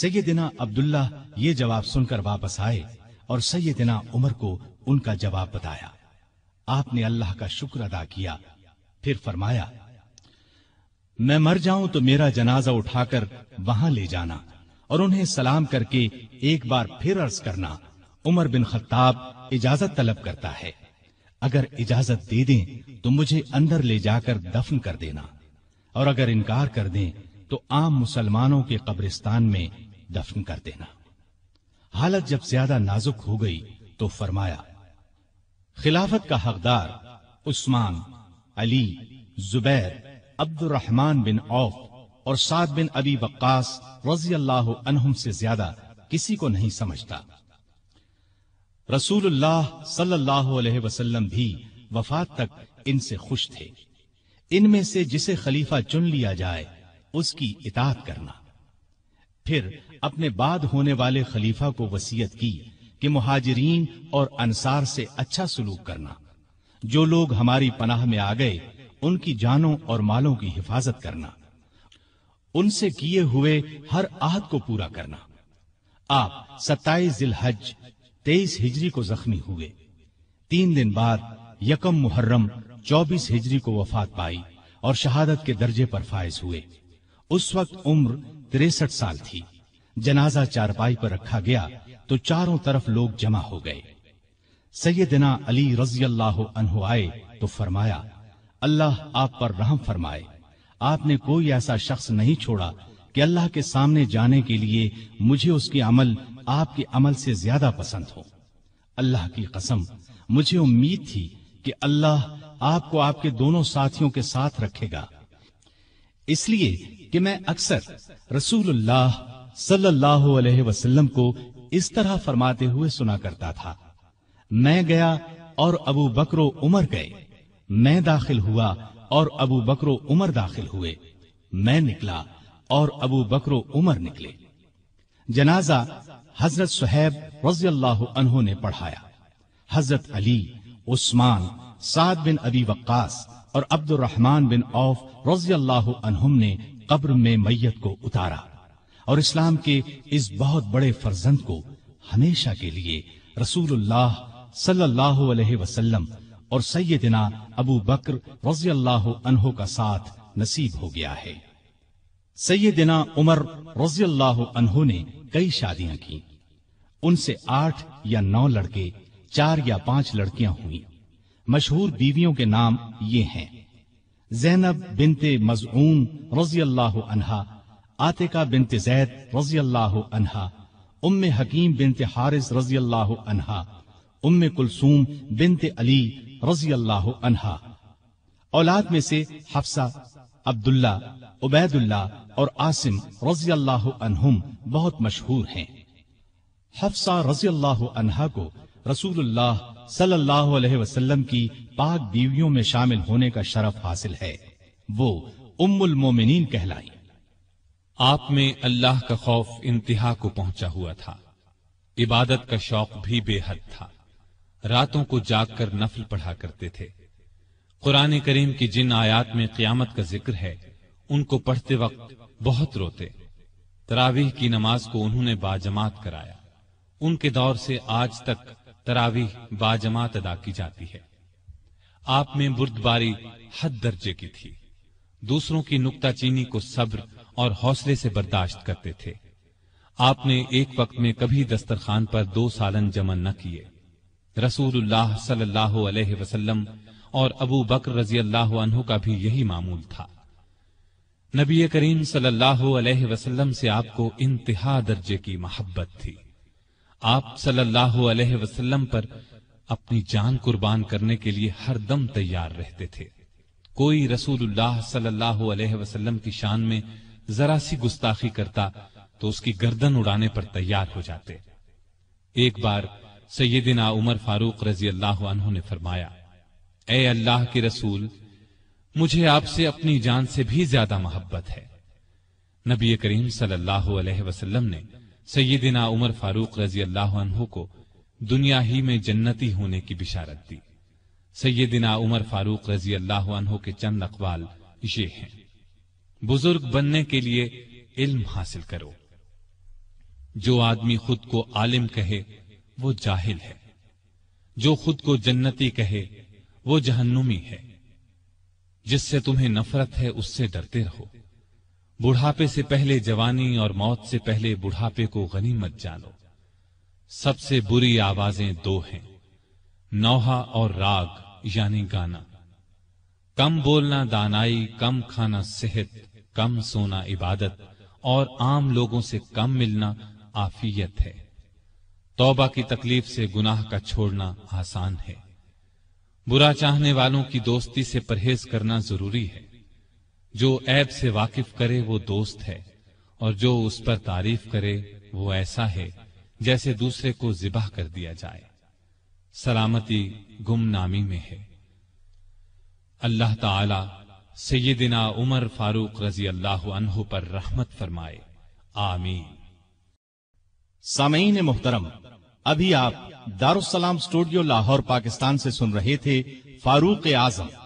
सैदिना अब्दुल्ला ये जवाब सुनकर वापस आए और सैदिना उमर को उनका जवाब बताया आपने अल्लाह का शुक्र अदा किया फिर फरमाया मैं मर जाऊं तो मेरा जनाजा उठाकर वहां ले जाना और उन्हें सलाम करके एक बार फिर अर्ज करना उमर बिन खत्ताब इजाजत तलब करता है अगर इजाजत दे दें तो मुझे अंदर ले जाकर दफन कर देना और अगर इनकार कर दें तो आम मुसलमानों के कब्रिस्तान में दफन कर देना हालत जब ज्यादा नाजुक हो गई तो फरमाया खिलाफत का हकदार उस्मान अली जुबैर अब्दुलरहमान बिन औफ और साद बिन अबी बक्कास रजी अल्लाह से ज्यादा किसी को नहीं समझता रसूलुल्लाह सल्लल्लाहु अलैहि वसल्लम भी वफात तक इनसे खुश थे इनमें से जिसे खलीफा चुन लिया जाए उसकी इतात करना फिर अपने बाद होने वाले खलीफा को वसीयत की कि मुहाजरीन और अंसार से अच्छा सुलूक करना जो लोग हमारी पनाह में आ गए उनकी जानों और मालों की हिफाजत करना उनसे किए हुए हर आहद को पूरा करना आप सत्ताईस जिल हज तेईस हिजरी को जख्मी हुए तीन दिन बाद यकम मुहर्रम चौबीस हिजरी को वफात पाई और शहादत के दर्जे पर फायज हुए उस वक्त उम्र तिरसठ साल थी जनाजा चारपाई पर रखा गया तो चारों तरफ लोग जमा हो गए सैदना अली रजी अल्लाह आए तो फरमाया अल्लाह आप पर रहम फरमाए आपने कोई ऐसा शख्स नहीं छोड़ा कि अल्लाह के सामने जाने के लिए मुझे उसके अमल आपके अमल से ज्यादा पसंद हो अल्लाह की कसम मुझे उम्मीद थी कि अल्लाह आपको आपके दोनों साथियों के साथ रखेगा इसलिए कि मैं अक्सर रसूलुल्लाह सल्लल्लाहु अलैहि वसल्लम को इस तरह फरमाते हुए सुना करता था मैं गया और अबू बकरो उमर गए मैं दाखिल हुआ और अबू बकरो उमर दाखिल हुए मैं निकला और अबू बकरो उमर निकले जनाजा हजरत सुहैब रजी अल्लाह ने पढ़ाया हजरत अली उस्मान साद बिन अबी वक्कास और अब्दुलरहमान बिन औफ रजी अल्लाह ने कब्र में मैयत को उतारा और इस्लाम के इस बहुत बड़े फर्जंद को हमेशा के लिए रसूलुल्लाह सल्लल्लाहु अलैहि वसल्लम और सैयदना अबू बकर रजी अल्लाह का साथ नसीब हो गया है सैदिना उमर रजियल्लाहु अनहु ने कई शादियां की उनसे आठ या नौ लड़के चार या पांच लड़कियां हुई मशहूर बीवियों के नाम ये हैं जैनब बिनते मजून रजी अल्लाह अनहा आतिका बिनते जैद रजी अल्लाह अनहा उम्म हकीम बिनते हारिस रजी अल्लाह अनहा उम्म कुलसूम बिनते अली रजी अल्लाह अनहा औलाद में से हफ्सा अब्दुल्ला उबैदुल्ला और आसिम रजी अल्लाह बहुत मशहूर हैं हफ्सा रजी अल्लाह को रसूलुल्लाह सल्लल्लाहु अलैहि वसल्लम की पाक बीवियों में शामिल होने का शरफ हासिल है वो उम्मुल मोमिनीन कहलाई आप में अल्लाह का खौफ इंतहा को पहुंचा हुआ था इबादत का शौक भी बेहद था रातों को जागकर नफल पढ़ा करते थे कुरान करीम की जिन आयात में क्यामत का जिक्र है उनको पढ़ते वक्त बहुत रोते तरावीह की नमाज को उन्होंने बाजमात कराया उनके दौर से आज तक तरावीह बाजमात अदा की जाती है आप में बुर्दबारी हद दर्जे की थी दूसरों की नुकताचीनी को सब्र और हौसले से बर्दाश्त करते थे आपने एक वक्त में कभी दस्तरखान पर दो सालन जमा न किए रसूलुल्लाह सल्लल्लाहु अलैहि और अबू बकर रजी अल्लाह का भी यही मामूल था नबी करीम सल्लल्लाहु अलैहि वसल्लम से आपको इंतहा दर्जे की मोहब्बत थी आप सल्लल्लाहु अलैहि वसल्लम पर अपनी जान कुर्बान करने के लिए हर दम तैयार रहते थे कोई रसूलुल्लाह सल्लल्लाहु अलैहि वसल्लम की शान में जरा सी गुस्ताखी करता तो उसकी गर्दन उड़ाने पर तैयार हो जाते एक बार सैदिना उमर फारूक रजी अल्लाह ने फरमाया ए अल्लाह के रसूल मुझे आपसे अपनी जान से भी ज्यादा मोहब्बत है नबी करीम सल्लल्लाहु अलैहि वसल्लम ने सैदिना उमर फारूक रजी अल्लाह को दुनिया ही में जन्नती होने की बिशारत दी सैदिना उमर फारूक रजी अल्लाह के चंद अकवाल ये हैं बुजुर्ग बनने के लिए इल्म हासिल करो जो आदमी खुद को आलिम कहे वो जाहिल है जो खुद को जन्नती कहे वो जहन्नुमी है जिससे तुम्हें नफरत है उससे डरते रहो बुढ़ापे से पहले जवानी और मौत से पहले बुढ़ापे को गनीमत जानो सबसे बुरी आवाजें दो हैं नौहा और राग यानी गाना कम बोलना दानाई कम खाना सेहत कम सोना इबादत और आम लोगों से कम मिलना आफियत है तौबा की तकलीफ से गुनाह का छोड़ना आसान है बुरा चाहने वालों की दोस्ती से परहेज करना जरूरी है जो ऐब से वाकिफ करे वो दोस्त है और जो उस पर तारीफ करे वो ऐसा है जैसे दूसरे को जिबाह कर दिया जाए सलामती गुमनामी में है अल्लाह ताला सैदिना उमर फारूक रजी अल्लाह पर रहमत फरमाए आमीन सामीन मोहतरम अभी आप दारुसलाम स्टूडियो लाहौर पाकिस्तान से सुन रहे थे फारूक आजम